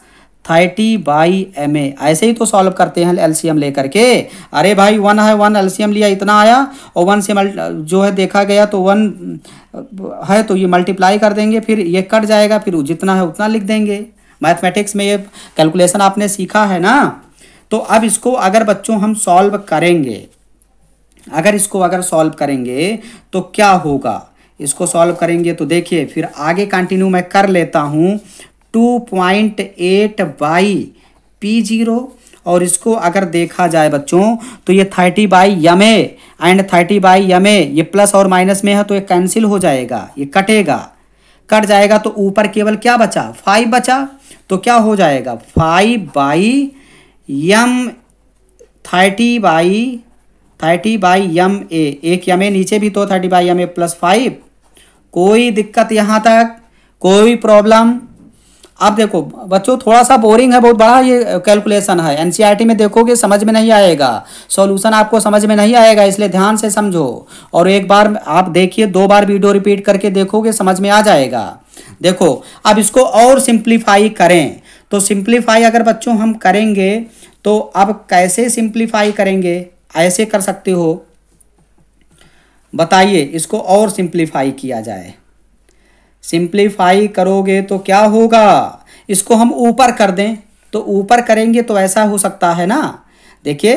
Speaker 1: thirty by M A ऐसे ही तो सॉल्व करते हैं एलसीएम लेकर के अरे भाई वन है वन एलसीएम लिया इतना आया और वन से जो है देखा गया तो वन है तो ये मल्टीप्लाई कर देंगे फिर ये कट जाएगा फिर जितना है उतना लिख देंगे मैथमेटिक्स में ये कैलकुलेशन आपने सीखा है ना तो अब इसको अगर बच्चों हम सॉल्व करेंगे अगर इसको अगर सॉल्व करेंगे तो क्या होगा इसको सॉल्व करेंगे तो देखिए फिर आगे कंटिन्यू मैं कर लेता हूँ two point eight by P zero और इसको अगर देखा जाए बच्चों तो ये thirty by M A and thirty by M A ये प्लस और माइनस में है तो ये कैंसिल हो जाएगा ये कटेगा कट जाएगा तो ऊपर केवल क्या बचा फाइव बचा तो क्या हो जाएगा five by M thirty by thirty by M A एक यम ए नीचे भी तो thirty by M A plus five कोई दिक्कत यहाँ तक कोई प्रॉब्लम अब देखो बच्चों थोड़ा सा बोरिंग है बहुत बड़ा ये कैलकुलेशन है एनसीईआरटी में देखोगे समझ में नहीं आएगा सॉल्यूशन आपको समझ में नहीं आएगा इसलिए ध्यान से समझो और एक बार आप देखिए दो बार वीडियो रिपीट करके देखोगे समझ में आ जाएगा देखो अब इसको और सिंप्लीफाई करें तो सिंप्लीफाई अगर बच्चों हम करेंगे तो अब कैसे सिंप्लीफाई करेंगे ऐसे कर सकते हो बताइए इसको और सिंप्लीफाई किया जाए सिंप्लीफाई करोगे तो क्या होगा इसको हम ऊपर कर दें तो ऊपर करेंगे तो ऐसा हो सकता है ना देखिए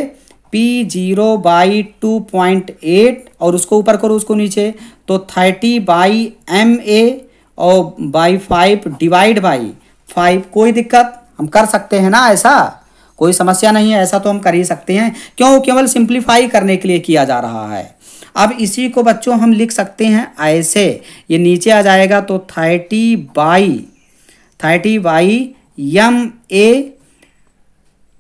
Speaker 1: P zero by two point eight और उसको ऊपर करो उसको नीचे तो थर्टी बाई एम ए और by five divide by five कोई दिक्कत हम कर सकते हैं ना ऐसा कोई समस्या नहीं है ऐसा तो हम कर ही सकते हैं क्यों केवल सिंप्लीफाई करने के लिए किया जा रहा है अब इसी को बच्चों हम लिख सकते हैं ऐसे ये नीचे आ जाएगा तो thirty by thirty by M A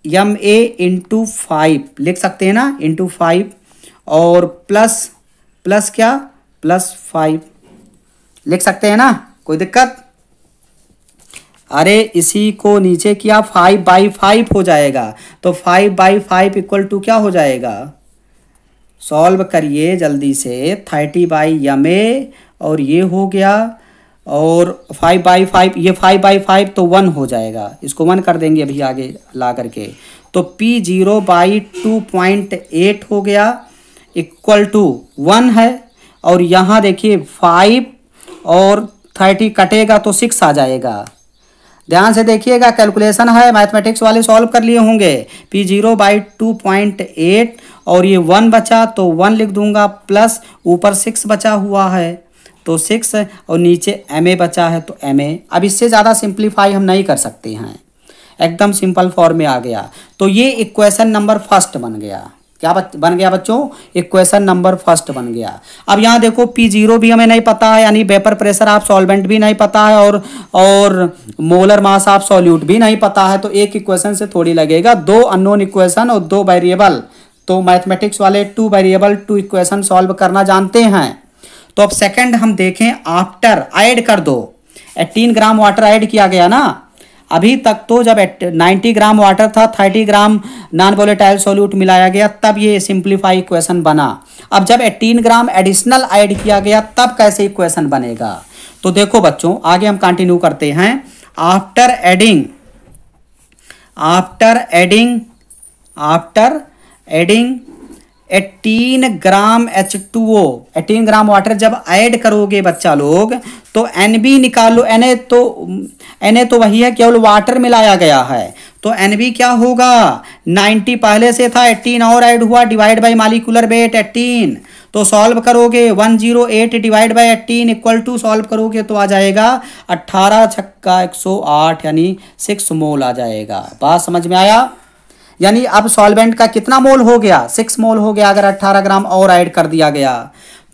Speaker 1: M A into five लिख सकते हैं ना इंटू फाइव और प्लस प्लस क्या प्लस फाइव लिख सकते हैं ना कोई दिक्कत अरे इसी को नीचे किया फाइव बाई फाइव हो जाएगा तो five by five equal to क्या हो जाएगा सॉल्व करिए जल्दी से थर्टी बाई यम ए और ये हो गया और फाइव बाई फाइव ये फाइव बाई फाइव तो वन हो जाएगा इसको वन कर देंगे अभी आगे ला करके तो P zero by two point eight हो गया इक्वल टू वन है और यहाँ देखिए फाइव और थर्टी कटेगा तो सिक्स आ जाएगा ध्यान से देखिएगा कैलकुलेशन है मैथमेटिक्स वाले सॉल्व कर लिए होंगे P zero by two point eight और ये वन बचा तो वन लिख दूंगा प्लस ऊपर सिक्स बचा हुआ है तो सिक्स और नीचे एम ए बचा है तो एम ए अब इससे ज़्यादा सिंप्लीफाई हम नहीं कर सकते हैं एकदम सिंपल फॉर्म में आ गया तो ये इक्वेशन नंबर फर्स्ट बन गया क्या बन गया बच्चों इक्वेशन नंबर फर्स्ट बन गया अब यहाँ देखो पी जीरो भी हमें नहीं पता है यानी वेपर प्रेशर आप सॉल्वेंट भी नहीं पता है और और मोलर मास आप सॉल्यूट भी नहीं पता है तो एक इक्वेशन से थोड़ी लगेगा दो अननोन इक्वेशन और दो वेरिएबल तो मैथमेटिक्स वाले two variable two equation solve करना जानते हैं तो अब सेकंड हम देखें आफ्टर ऐड कर दो 18 ग्राम वाटर ऐड किया गया ना अभी तक तो जब 90 ग्राम वाटर था 30 ग्राम नॉन वोलेटाइल सोल्यूट मिलाया गया तब ये सिंप्लीफाई इक्वेशन बना अब जब 18 ग्राम एडिशनल ऐड किया गया तब कैसे इक्वेशन बनेगा तो देखो बच्चों आगे हम कंटिन्यू करते हैं after adding after adding after adding eighteen gram H two O eighteen gram water जब ऐड करोगे बच्चा लोग तो एन बी निकालो एन ए तो एन ए तो वही है केवल वाटर मिलाया गया है तो एन बी क्या होगा नाइन्टी पहले से था एट्टीन और ऐड हुआ divide by molecular weight eighteen तो सॉल्व करोगे one zero eight divide by eighteen equal to solve करोगे तो आ जाएगा अट्ठारह छक्का एक सौ आठ यानी सिक्स मोल आ जाएगा बात समझ में आया यानी अब सॉल्वेंट का कितना मोल हो गया सिक्स मोल हो गया अगर अट्ठारह ग्राम और ऐड कर दिया गया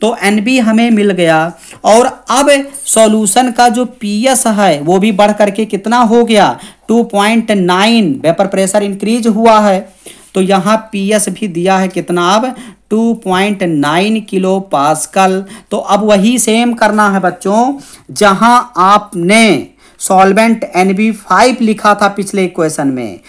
Speaker 1: तो एन हमें मिल गया और अब सॉल्यूशन का जो एस है वो भी बढ़ करके कितना हो गया 2.9 वेपर प्रेशर इंक्रीज हुआ है तो यहाँ एस भी दिया है कितना अब 2.9 किलो पास्कल तो अब वही सेम करना है बच्चों जहाँ आपने सॉल्वेंट एन बी फाइव लिखा था पिछले क्वेश्चन में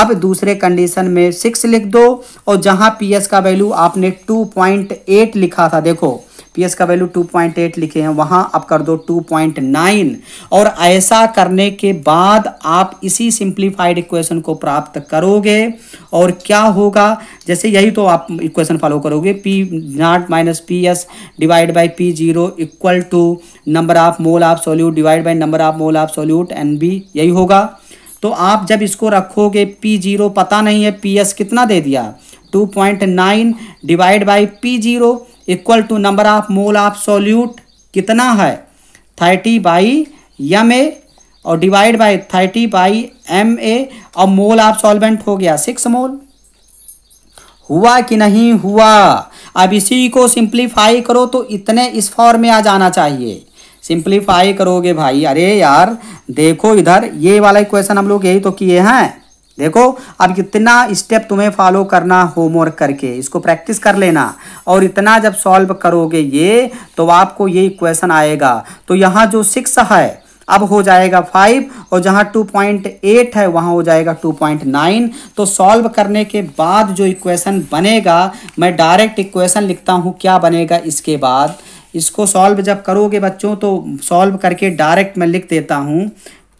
Speaker 1: अब दूसरे कंडीशन में सिक्स लिख दो और जहां एस का वैल्यू आपने टू पॉइंट एट लिखा था देखो पीएस का वैल्यू 2.8 लिखे हैं वहां आप कर दो 2.9 और ऐसा करने के बाद आप इसी सिंप्लीफाइड इक्वेशन को प्राप्त करोगे और क्या होगा जैसे यही तो आप इक्वेशन फॉलो करोगे P not minus P S divide by P zero equal to number of mole of solute divide by number of mole of solute N B यही होगा तो आप जब इसको रखोगे पी जीरो पता नहीं है पी एस कितना दे दिया two point nine divide by P zero equal to number of mole of solute कितना है थर्टी बाई एम ए और divide by thirty by M A और मोल ऑफ सॉल्वेंट हो गया सिक्स मोल हुआ कि नहीं हुआ अब इसी को सिंप्लीफाई करो तो इतने इस फॉर्म में आ जाना चाहिए सिंप्लीफाई करोगे भाई अरे यार देखो इधर ये वाला क्वेश्चन हम लोग यही तो किए हैं देखो अब कितना स्टेप तुम्हें फॉलो करना होमवर्क करके इसको प्रैक्टिस कर लेना और इतना जब सॉल्व करोगे ये तो आपको ये क्वेश्चन आएगा तो यहाँ जो सिक्स है अब हो जाएगा फाइव और जहाँ टू पॉइंट एट है वहाँ हो जाएगा टू पॉइंट नाइन तो सॉल्व करने के बाद जो इक्वेशन बनेगा मैं डायरेक्ट इक्वेशन लिखता हूँ क्या बनेगा इसके बाद इसको सॉल्व जब करोगे बच्चों तो सॉल्व करके डायरेक्ट मैं लिख देता हूँ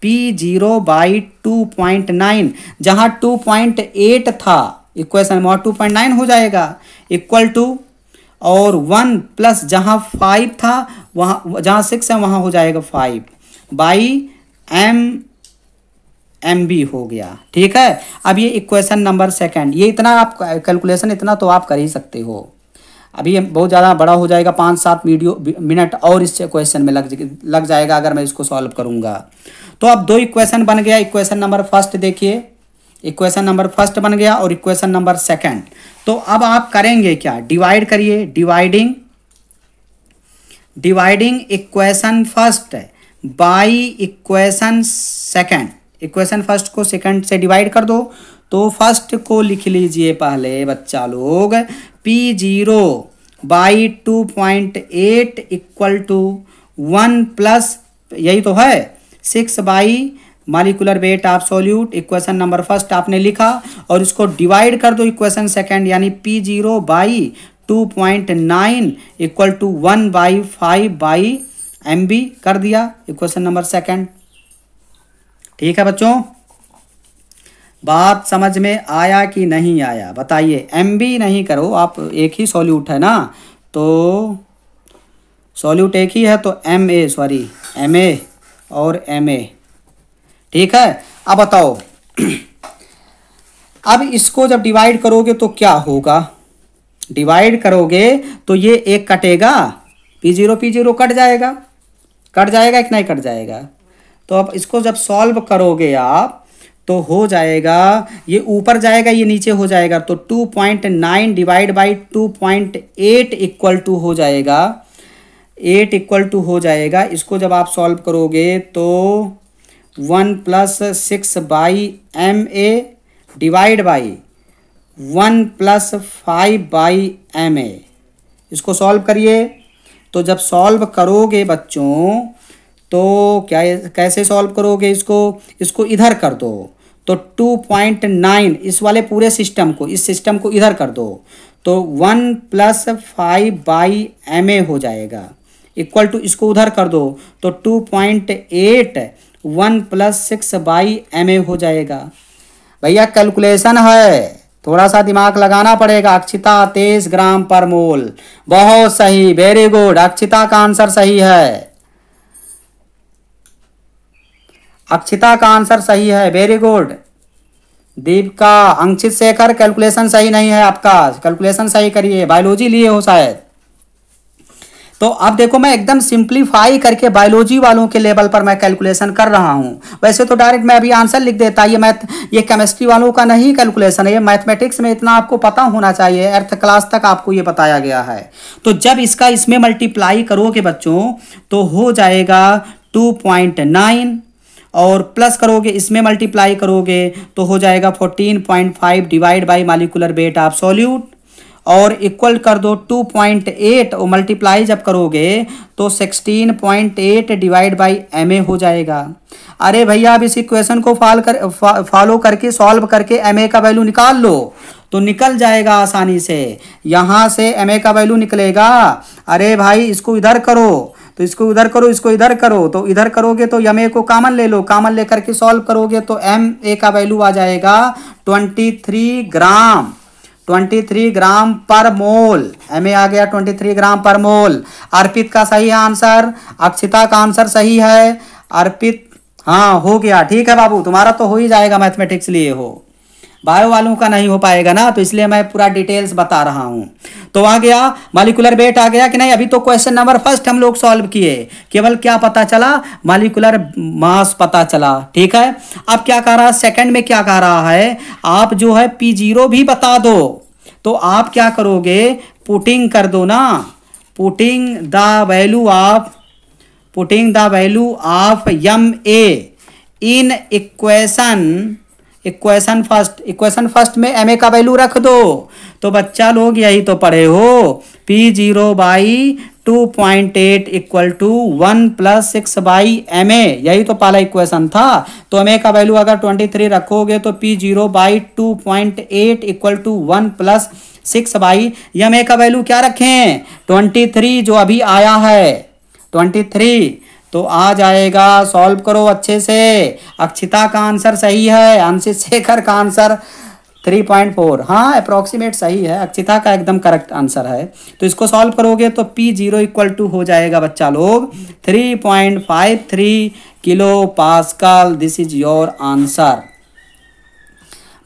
Speaker 1: P zero by two point nine जहाँ टू पॉइंट एट था इक्वेशन में और टू पॉइंट नाइन हो जाएगा इक्वल टू और वन प्लस जहाँ फाइव था वहाँ जहाँ सिक्स है वहाँ हो जाएगा five by M M B हो गया ठीक है अब ये इक्वेशन नंबर सेकंड ये इतना आप कैलकुलेशन इतना तो आप कर ही सकते हो अभी बहुत ज़्यादा बड़ा हो जाएगा पाँच सात वीडियो मिनट और इस क्वेश्चन में लग लग जाएगा अगर मैं इसको सॉल्व करूँगा तो अब दो इक्वेशन बन गया इक्वेशन नंबर फर्स्ट देखिए इक्वेशन नंबर फर्स्ट बन गया और इक्वेशन नंबर सेकंड तो अब आप करेंगे क्या डिवाइड करिए dividing dividing equation first by equation second equation first को सेकंड से डिवाइड कर दो तो फर्स्ट को लिख लीजिए पहले बच्चा लोग P zero by two point eight equal to one plus यही तो है six by molecular weight of solute equation number first आपने लिखा और इसको डिवाइड कर दो इक्वेशन सेकेंड यानी P zero by two point nine equal to one by five by M B कर दिया इक्वेशन नंबर सेकेंड ठीक है बच्चों बात समझ में आया कि नहीं आया बताइए एम बी नहीं करो आप एक ही सॉल्यूट है ना तो सॉल्यूट एक ही है तो M A sorry M A और एम ए ठीक है अब बताओ अब इसको जब डिवाइड करोगे तो क्या होगा डिवाइड करोगे तो ये एक कटेगा पी जीरो पी जीरो कट जाएगा कट जाएगा कि नहीं कट जाएगा तो अब इसको जब सॉल्व करोगे आप तो हो जाएगा ये ऊपर जाएगा ये नीचे हो जाएगा तो 2.9 डिवाइड बाई 2.8 इक्वल टू हो जाएगा 8 इक्वल टू हो जाएगा इसको जब आप सॉल्व करोगे तो one plus six by M A divide by one plus five by M A इसको सॉल्व करिए तो जब सॉल्व करोगे बच्चों तो क्या कैसे सॉल्व करोगे इसको इसको इधर कर दो तो 2.9 इस वाले पूरे सिस्टम को इस सिस्टम को इधर कर दो तो 1 प्लस फाइव बाई एम हो जाएगा इक्वल टू इसको उधर कर दो तो 2.8 point eight one plus six by M हो जाएगा भैया कैलकुलेशन है थोड़ा सा दिमाग लगाना पड़ेगा अक्षिता तेईस ग्राम पर मोल बहुत सही वेरी गुड अक्षिता का आंसर सही है अक्षिता का आंसर सही है वेरी गुड का अंकित शेखर कैलकुलेशन सही नहीं है आपका कैलकुलेशन सही करिए बायोलॉजी लिए हो शायद तो अब देखो मैं एकदम सिंप्लीफाई करके बायोलॉजी वालों के लेवल पर मैं कैलकुलेशन कर रहा हूं वैसे तो डायरेक्ट मैं अभी आंसर लिख देता ये मैथ ये केमिस्ट्री वालों का नहीं कैलकुलेशन है ये मैथमेटिक्स में इतना आपको पता होना चाहिए अर्थ क्लास तक आपको ये बताया गया है तो जब इसका इसमें मल्टीप्लाई करोगे बच्चों तो हो जाएगा टू पॉइंट नाइन और प्लस करोगे इसमें मल्टीप्लाई करोगे तो हो जाएगा fourteen point five divide by molecular weight of solute और इक्वल कर दो टू पॉइंट एट और मल्टीप्लाई जब करोगे तो sixteen point eight divide by M A हो जाएगा अरे भैया आप इस इक्वेशन को फॉल कर फॉलो फा, करके सॉल्व करके एम ए का वैल्यू निकाल लो तो निकल जाएगा आसानी से यहाँ से एम ए का वैल्यू निकलेगा अरे भाई इसको इधर करो तो इसको उधर करो इसको इधर करो तो इधर करोगे तो यम को कामन ले लो कामन लेकर के सॉल्व करोगे तो एम ए का वैल्यू आ जाएगा twenty three gram 23 gram per mole M A आ गया 23 ग्राम पर मोल अर्पित का सही आंसर अक्षिता का आंसर सही है अर्पित हाँ हो गया ठीक है बाबू तुम्हारा तो हो ही जाएगा मैथमेटिक्स लिए हो बायो वालों का नहीं हो पाएगा ना तो इसलिए मैं पूरा डिटेल्स बता रहा हूँ तो आ गया मालिकुलर वेट आ गया कि नहीं अभी तो क्वेश्चन नंबर फर्स्ट हम लोग सॉल्व किए केवल क्या पता चला मालिकुलर मास पता चला ठीक है अब क्या कह रहा है सेकेंड में क्या कह रहा है आप जो है पी जीरो भी बता दो तो आप क्या करोगे पुटिंग कर दो ना putting the value of putting the value of M A in equation equation first equation first में एम ए का वैल्यू रख दो तो बच्चा लोग यही तो पढ़े हो P zero by two point eight equal to one plus six by M A यही तो पहला इक्वेशन था तो एम ए का वैल्यू अगर ट्वेंटी थ्री रखोगे तो P zero by two point eight equal to one plus six by M A का वैल्यू क्या रखें ट्वेंटी थ्री जो अभी आया है ट्वेंटी थ्री तो आ जाएगा सॉल्व करो अच्छे से अक्षिता का आंसर सही है अंशित शेखर का आंसर थ्री पॉइंट फोर हाँ अप्रॉक्सीमेट सही है अक्षिता का एकदम करेक्ट आंसर है तो इसको सॉल्व करोगे तो पी जीरो इक्वल टू हो जाएगा बच्चा लोग three point five three kilo pascal this is your answer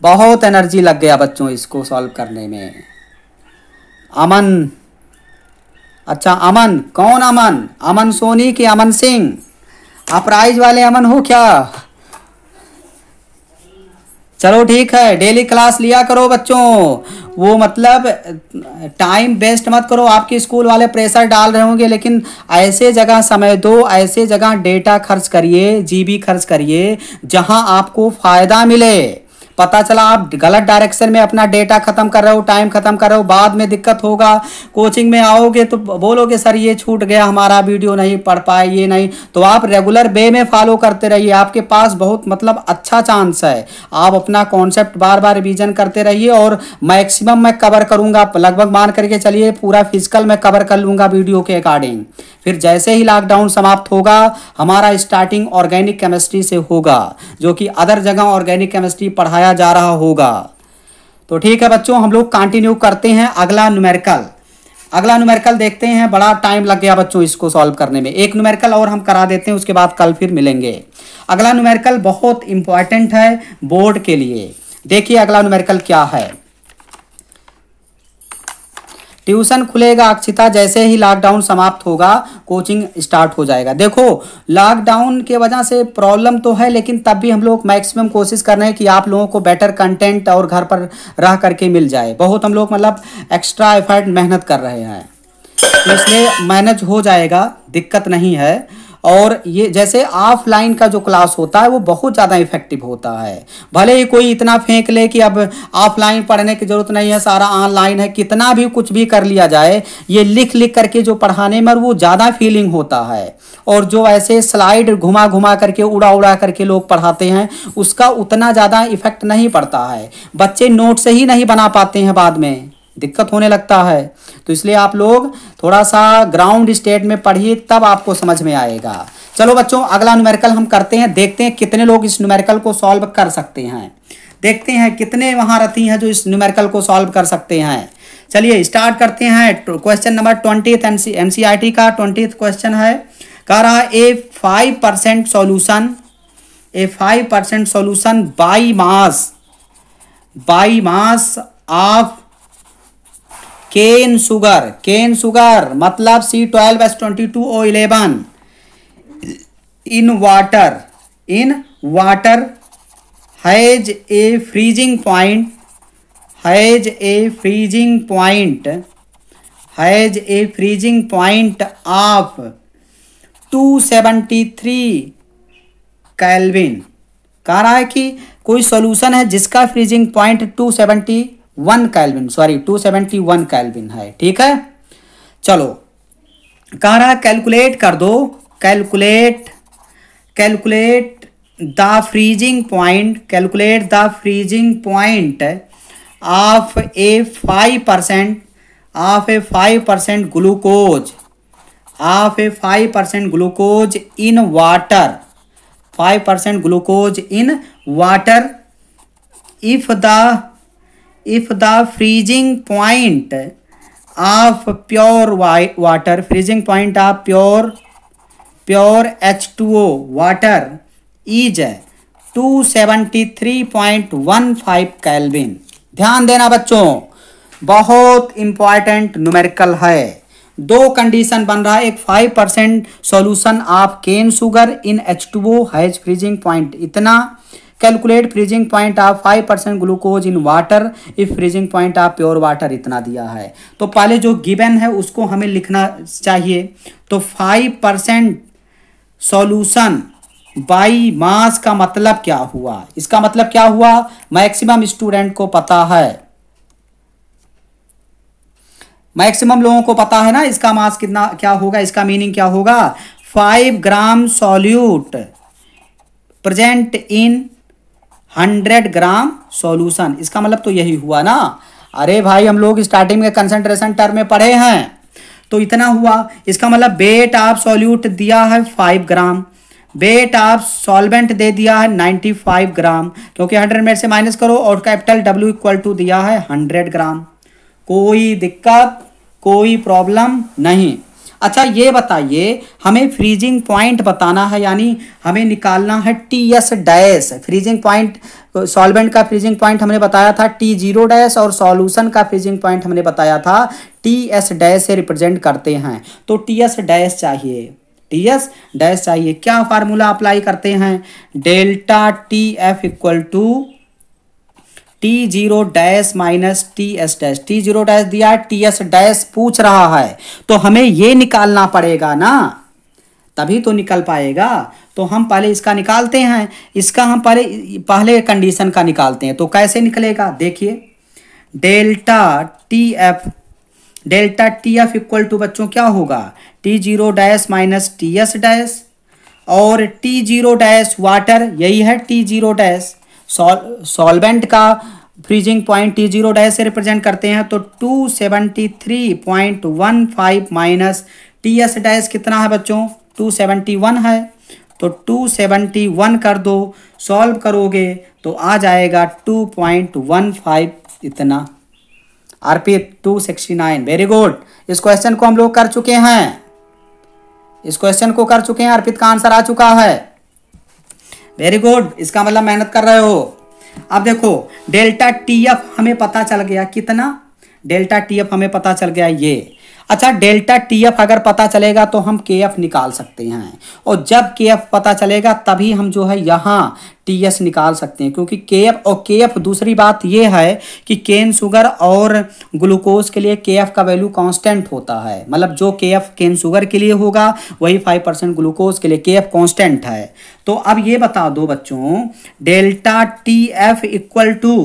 Speaker 1: बहुत एनर्जी लग गया बच्चों इसको सॉल्व करने में अमन अच्छा अमन कौन अमन अमन सोनी कि अमन सिंह आप प्राइज वाले अमन हो क्या चलो ठीक है डेली क्लास लिया करो बच्चों वो मतलब टाइम वेस्ट मत करो आपके स्कूल वाले प्रेशर डाल रहे होंगे लेकिन ऐसे जगह समय दो ऐसे जगह डेटा खर्च करिए जीबी खर्च करिए जहां आपको फ़ायदा मिले पता चला आप गलत डायरेक्शन में अपना डेटा खत्म कर रहे हो टाइम खत्म कर रहे हो बाद में दिक्कत होगा कोचिंग में आओगे तो बोलोगे सर ये छूट गया हमारा वीडियो नहीं पढ़ पाए ये नहीं तो आप रेगुलर वे में फॉलो करते रहिए आपके पास बहुत मतलब अच्छा चांस है आप अपना कॉन्सेप्ट बार बार रिविजन करते रहिए और मैक्सिमम मैं कवर करूंगा लगभग मान करके चलिए पूरा फिजिकल मैं कवर कर लूंगा वीडियो के अकॉर्डिंग फिर जैसे ही लॉकडाउन समाप्त होगा हमारा स्टार्टिंग ऑर्गेनिक केमिस्ट्री से होगा जो कि अदर जगह ऑर्गेनिक केमिस्ट्री पढ़ाया जा रहा होगा तो ठीक है बच्चों हम लोग कंटिन्यू करते हैं अगला न्यूमेरिकल अगला न्यूमेरिकल देखते हैं बड़ा टाइम लग गया बच्चों इसको सॉल्व करने में एक न्यूमेरिकल और हम करा देते हैं उसके बाद कल फिर मिलेंगे अगला न्यूमेरिकल बहुत इंपॉर्टेंट है बोर्ड के लिए देखिए अगला न्यूमेरिकल क्या है ट्यूशन खुलेगा अक्षिता जैसे ही लॉकडाउन समाप्त होगा कोचिंग स्टार्ट हो जाएगा देखो लॉकडाउन के वजह से प्रॉब्लम तो है लेकिन तब भी हम लोग मैक्सिमम कोशिश कर रहे हैं कि आप लोगों को बेटर कंटेंट और घर पर रह करके मिल जाए बहुत हम लोग मतलब एक्स्ट्रा एफर्ट मेहनत कर रहे हैं इसलिए मैनेज हो जाएगा दिक्कत नहीं है और ये जैसे ऑफलाइन का जो क्लास होता है वो बहुत ज़्यादा इफेक्टिव होता है भले ही कोई इतना फेंक ले कि अब ऑफलाइन पढ़ने की ज़रूरत नहीं है सारा ऑनलाइन है कितना भी कुछ भी कर लिया जाए ये लिख लिख करके जो पढ़ाने में वो ज़्यादा फीलिंग होता है और जो ऐसे स्लाइड घुमा घुमा करके उड़ा उड़ा करके लोग पढ़ाते हैं उसका उतना ज़्यादा इफेक्ट नहीं पड़ता है बच्चे नोट से ही नहीं बना पाते हैं बाद में दिक्कत होने लगता है तो इसलिए आप लोग थोड़ा सा ग्राउंड स्टेट में पढ़िए तब आपको समझ में आएगा चलो बच्चों अगला न्यूमेरिकल हम करते हैं देखते हैं कितने लोग इस न्यूमेरिकल को सॉल्व कर सकते हैं देखते हैं कितने वहां रहती हैं जो इस न्यूमेरिकल को सॉल्व कर सकते हैं चलिए स्टार्ट करते हैं question number twentieth M C का ट्वेंटी क्वेश्चन है कह रहा a five percent solution a five percent solution by mass by mass of cane sugar cane sugar मतलब C twelve S twenty two O eleven in water in water has a freezing point has a freezing point has a freezing point of two seventy three kelvin कह रहा है कि कोई सोल्यूशन है जिसका freezing point two seventy one kelvin sorry two seventy one kelvin है ठीक है चलो कह रहा है कैलकुलेट कर दो calculate calculate the freezing point calculate the freezing point of a five percent of a five percent glucose of a five percent glucose in water five percent glucose in water if the if the freezing point of pure water freezing point of pure pure H two O water is two seventy three point one five kelvin ध्यान देना बच्चों बहुत इंपॉर्टेंट न्यूमेरिकल है दो कंडीशन बन रहा है एक five percent solution of cane sugar in H two O has freezing point इतना calculate freezing point of five percent glucose in water if freezing point of pure water इतना दिया है तो पहले जो गिवन है उसको हमें लिखना चाहिए तो five percent solution by mass का मतलब क्या हुआ इसका मतलब क्या हुआ मैक्सिमम स्टूडेंट को पता है मैक्सिमम लोगों को पता है ना इसका मास कितना क्या होगा इसका मीनिंग क्या होगा five gram solute present in hundred gram solution इसका मतलब तो यही हुआ ना अरे भाई हम लोग स्टार्टिंग में कंसंट्रेशन टर्म में पढ़े हैं तो इतना हुआ इसका मतलब बेट ऑफ सॉल्यूट दिया है five gram weight of solvent दे दिया है 95 फाइव ग्राम क्योंकि हंड्रेड में से माइनस करो और कैपिटल डब्ल्यू इक्वल टू दिया है हंड्रेड ग्राम कोई दिक्कत कोई प्रॉब्लम नहीं अच्छा ये बताइए हमें फ्रीजिंग पॉइंट बताना है यानी हमें निकालना है T S dash freezing point solvent का फ्रीजिंग पॉइंट हमने बताया था टी जीरो डैश और सॉल्यूशन का फ्रीजिंग पॉइंट हमने बताया था टी एस डैश से रिप्रेजेंट करते हैं तो टी एस डैश चाहिए टी एस डैश चाहिए क्या फार्मूला अप्लाई करते हैं delta T F equal to T zero dash minus T S dash T zero dash दिया टी एस डैश पूछ रहा है तो हमें ये निकालना पड़ेगा ना तभी तो निकल पाएगा तो हम पहले इसका निकालते हैं इसका हम पहले पहले कंडीशन का निकालते हैं तो कैसे निकलेगा देखिए delta T F delta T F equal to बच्चों क्या होगा T zero dash minus T S dash और टी जीरो डैश वाटर यही है टी जीरो डैश सॉल्वेंट का freezing point T zero dash से रिप्रेजेंट करते हैं तो two seventy three point one five minus T S dash कितना है बच्चों टू सेवेंटी वन है तो टू सेवेंटी वन कर दो सॉल्व करोगे तो आ जाएगा टू पॉइंट वन फाइव इतना Arpit two sixty nine very good इस क्वेश्चन को हम लोग कर चुके हैं इस क्वेश्चन को कर चुके हैं अर्पित का आंसर आ चुका है वेरी गुड इसका मतलब मेहनत कर रहे हो अब देखो डेल्टा टी एफ हमें पता चल गया कितना डेल्टा टी एफ हमें पता चल गया ये अच्छा डेल्टा टी एफ अगर पता चलेगा तो हम के एफ निकाल सकते हैं और जब के एफ पता चलेगा तभी हम जो है यहाँ टी एस निकाल सकते हैं क्योंकि के एफ और के एफ दूसरी बात यह है कि केन शुगर और ग्लूकोज के लिए के एफ का वैल्यू कांस्टेंट होता है मतलब जो के एफ केन शुगर के लिए होगा वही फाइव परसेंट ग्लूकोज के लिए के एफ कॉन्स्टेंट है तो अब ये बता दो बच्चों delta T F equal to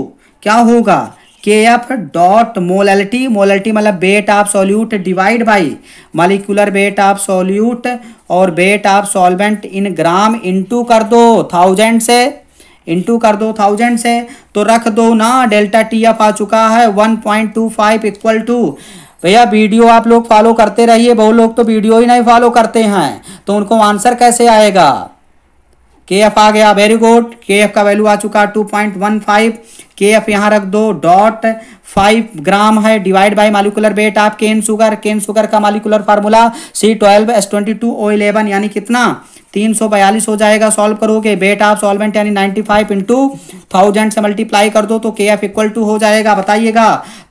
Speaker 1: क्या होगा K F dot molality molality मतलब weight of solute divide by molecular weight of solute और weight of solvent in gram into कर दो थाउजेंड से इंटू कर दो थाउजेंड से तो रख दो ना डेल्टा टी एफ आ चुका है one point two five equal to भैया वीडियो आप लोग फॉलो करते रहिए बहुत लोग तो वीडियो ही नहीं फॉलो करते हैं तो उनको आंसर कैसे आएगा के एफ आ गया वेरी गुड के एफ का वैल्यू आ चुका two point one five K F यहाँ रख दो डॉट फाइव ग्राम है डिवाइड बाय मालिकुलर वेट आप केन शुगर केन शुगर का molecular formula C twelve S twenty two O eleven यानी कितना तीन सौ बयालीस हो जाएगा सॉल्व करोगे बेट आप सॉल्वेंट यानी नाइन्टी फाइव इंटू थाउजेंड से मल्टीप्लाई कर दो तो के एफ इक्वल टू हो जाएगा बताइएगा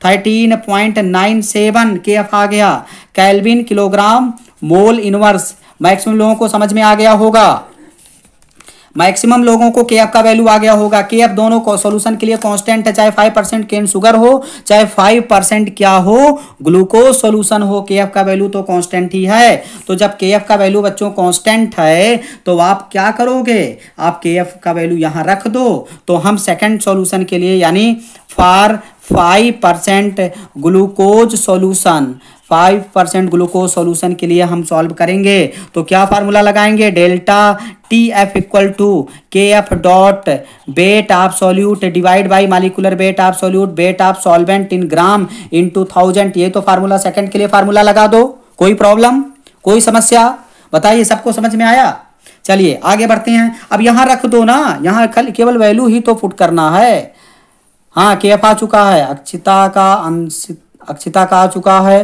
Speaker 1: thirteen point nine seven K F आ गया kelvin kilogram mole inverse maximum लोगों को समझ में आ गया होगा मैक्सिमम लोगों को के एफ का वैल्यू आ गया होगा के एफ दोनों सोल्यूशन के लिए कांस्टेंट है चाहे फाइव परसेंट केन शुगर हो चाहे फाइव परसेंट क्या हो ग्लूकोज सोल्यूशन हो के एफ का वैल्यू तो कांस्टेंट ही है तो जब के एफ का वैल्यू बच्चों कांस्टेंट है तो आप क्या करोगे आप के एफ का वैल्यू यहाँ रख दो तो हम सेकेंड सोल्यूशन के लिए यानी for five percent glucose solution five percent glucose solution के लिए हम सॉल्व करेंगे तो क्या फार्मूला लगाएंगे delta T F equal to K F dot weight of solute divide by molecular weight of solute weight of solvent in gram into thousand ये तो फार्मूला सेकंड के लिए फार्मूला लगा दो कोई प्रॉब्लम कोई समस्या बताइए सबको समझ में आया चलिए आगे बढ़ते हैं अब यहाँ रख दो ना यहाँ केवल वैल्यू ही तो फुट करना है हाँ के एफ आ चुका है अक्षिता का अंश अक्षिता का आ चुका है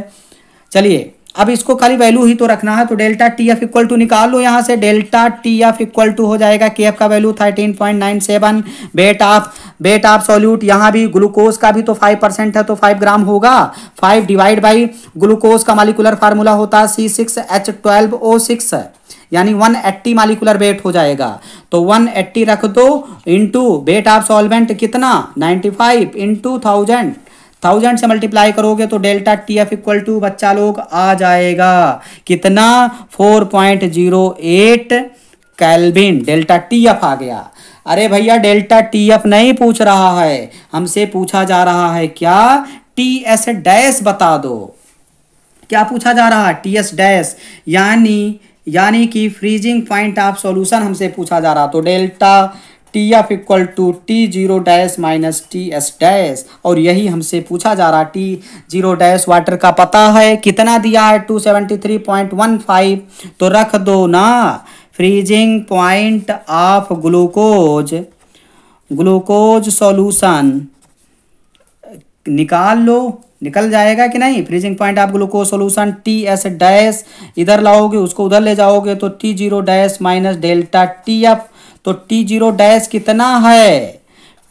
Speaker 1: चलिए अब इसको खाली वैल्यू ही तो रखना है तो delta T F equal to निकाल लो यहाँ से delta T F equal to हो जाएगा के एफ का value thirteen point nine seven weight of weight of solute यहाँ भी ग्लूकोज का भी तो फाइव परसेंट है तो फाइव ग्राम होगा फाइव डिवाइड बाई ग्लूकोज का मालिकुलर फार्मूला होता है C six H twelve O six यानी 180 मालिकुलर वेट हो जाएगा तो 180 रख दो इंटू वेट ऑफ सॉल्वेंट कितना 95 फाइव इंटू थाउजेंड थाउजेंड से मल्टीप्लाई करोगे तो delta T F equal to बच्चा लोग आ जाएगा कितना four point zero eight kelvin delta T F आ गया अरे भैया डेल्टा टी एफ नहीं पूछ रहा है हमसे पूछा जा रहा है क्या टी एस डैश बता दो क्या पूछा जा रहा है टी एस डैश यानी यानी कि फ्रीजिंग पॉइंट ऑफ सॉल्यूशन हमसे पूछा जा रहा तो delta T F equal to T zero dash minus T S dash और यही हमसे पूछा जा रहा टी जीरो डैश वाटर का पता है कितना दिया है two seventy three point one five तो रख दो ना freezing point of glucose glucose solution निकाल लो निकल जाएगा कि नहीं फ्रीजिंग पॉइंट आप glucose solution T S dash इधर लाओगे उसको उधर ले जाओगे तो T zero dash minus delta T F तो टी जीरो डैश कितना है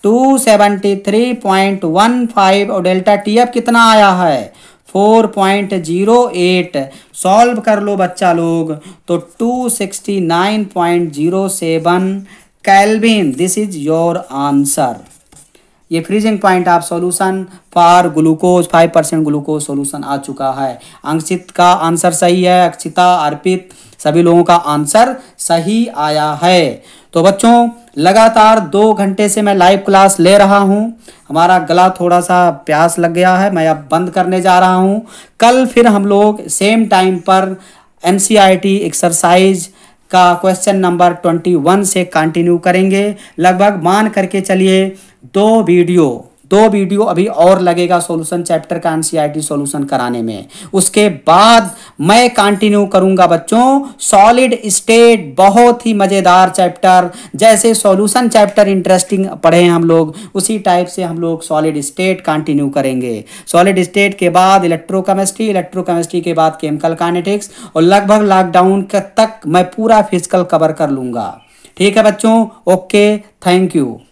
Speaker 1: 273.15 seventy three point one five और डेल्टा टी एफ कितना आया है four point zero eight solve कर लो बच्चा लोग तो two sixty nine point zero seven kelvin this is your answer ये freezing point of solution for glucose five percent glucose solution आ चुका है अंकित का आंसर सही है अक्षिता अर्पित सभी लोगों का आंसर सही आया है तो बच्चों लगातार दो घंटे से मैं लाइव क्लास ले रहा हूँ हमारा गला थोड़ा सा प्यास लग गया है मैं अब बंद करने जा रहा हूँ कल फिर हम लोग सेम टाइम पर एन एक्सरसाइज e का क्वेश्चन नंबर ट्वेंटी वन से कंटिन्यू करेंगे लगभग मान करके चलिए दो वीडियो दो वीडियो अभी और लगेगा सॉल्यूशन चैप्टर का एनसीईआरटी सॉल्यूशन कराने में उसके बाद मैं कंटिन्यू करूंगा बच्चों सॉलिड स्टेट बहुत ही मज़ेदार चैप्टर जैसे सॉल्यूशन चैप्टर इंटरेस्टिंग पढ़े हम लोग उसी टाइप से हम लोग सॉलिड स्टेट कंटिन्यू करेंगे सॉलिड स्टेट के बाद इलेक्ट्रोकेमिस्ट्री इलेक्ट्रोकेमिस्ट्री के बाद केमिकल काइनेटिक्स और लगभग लॉकडाउन तक मैं पूरा फिजिकल कवर कर लूंगा ठीक है बच्चों ओके थैंक यू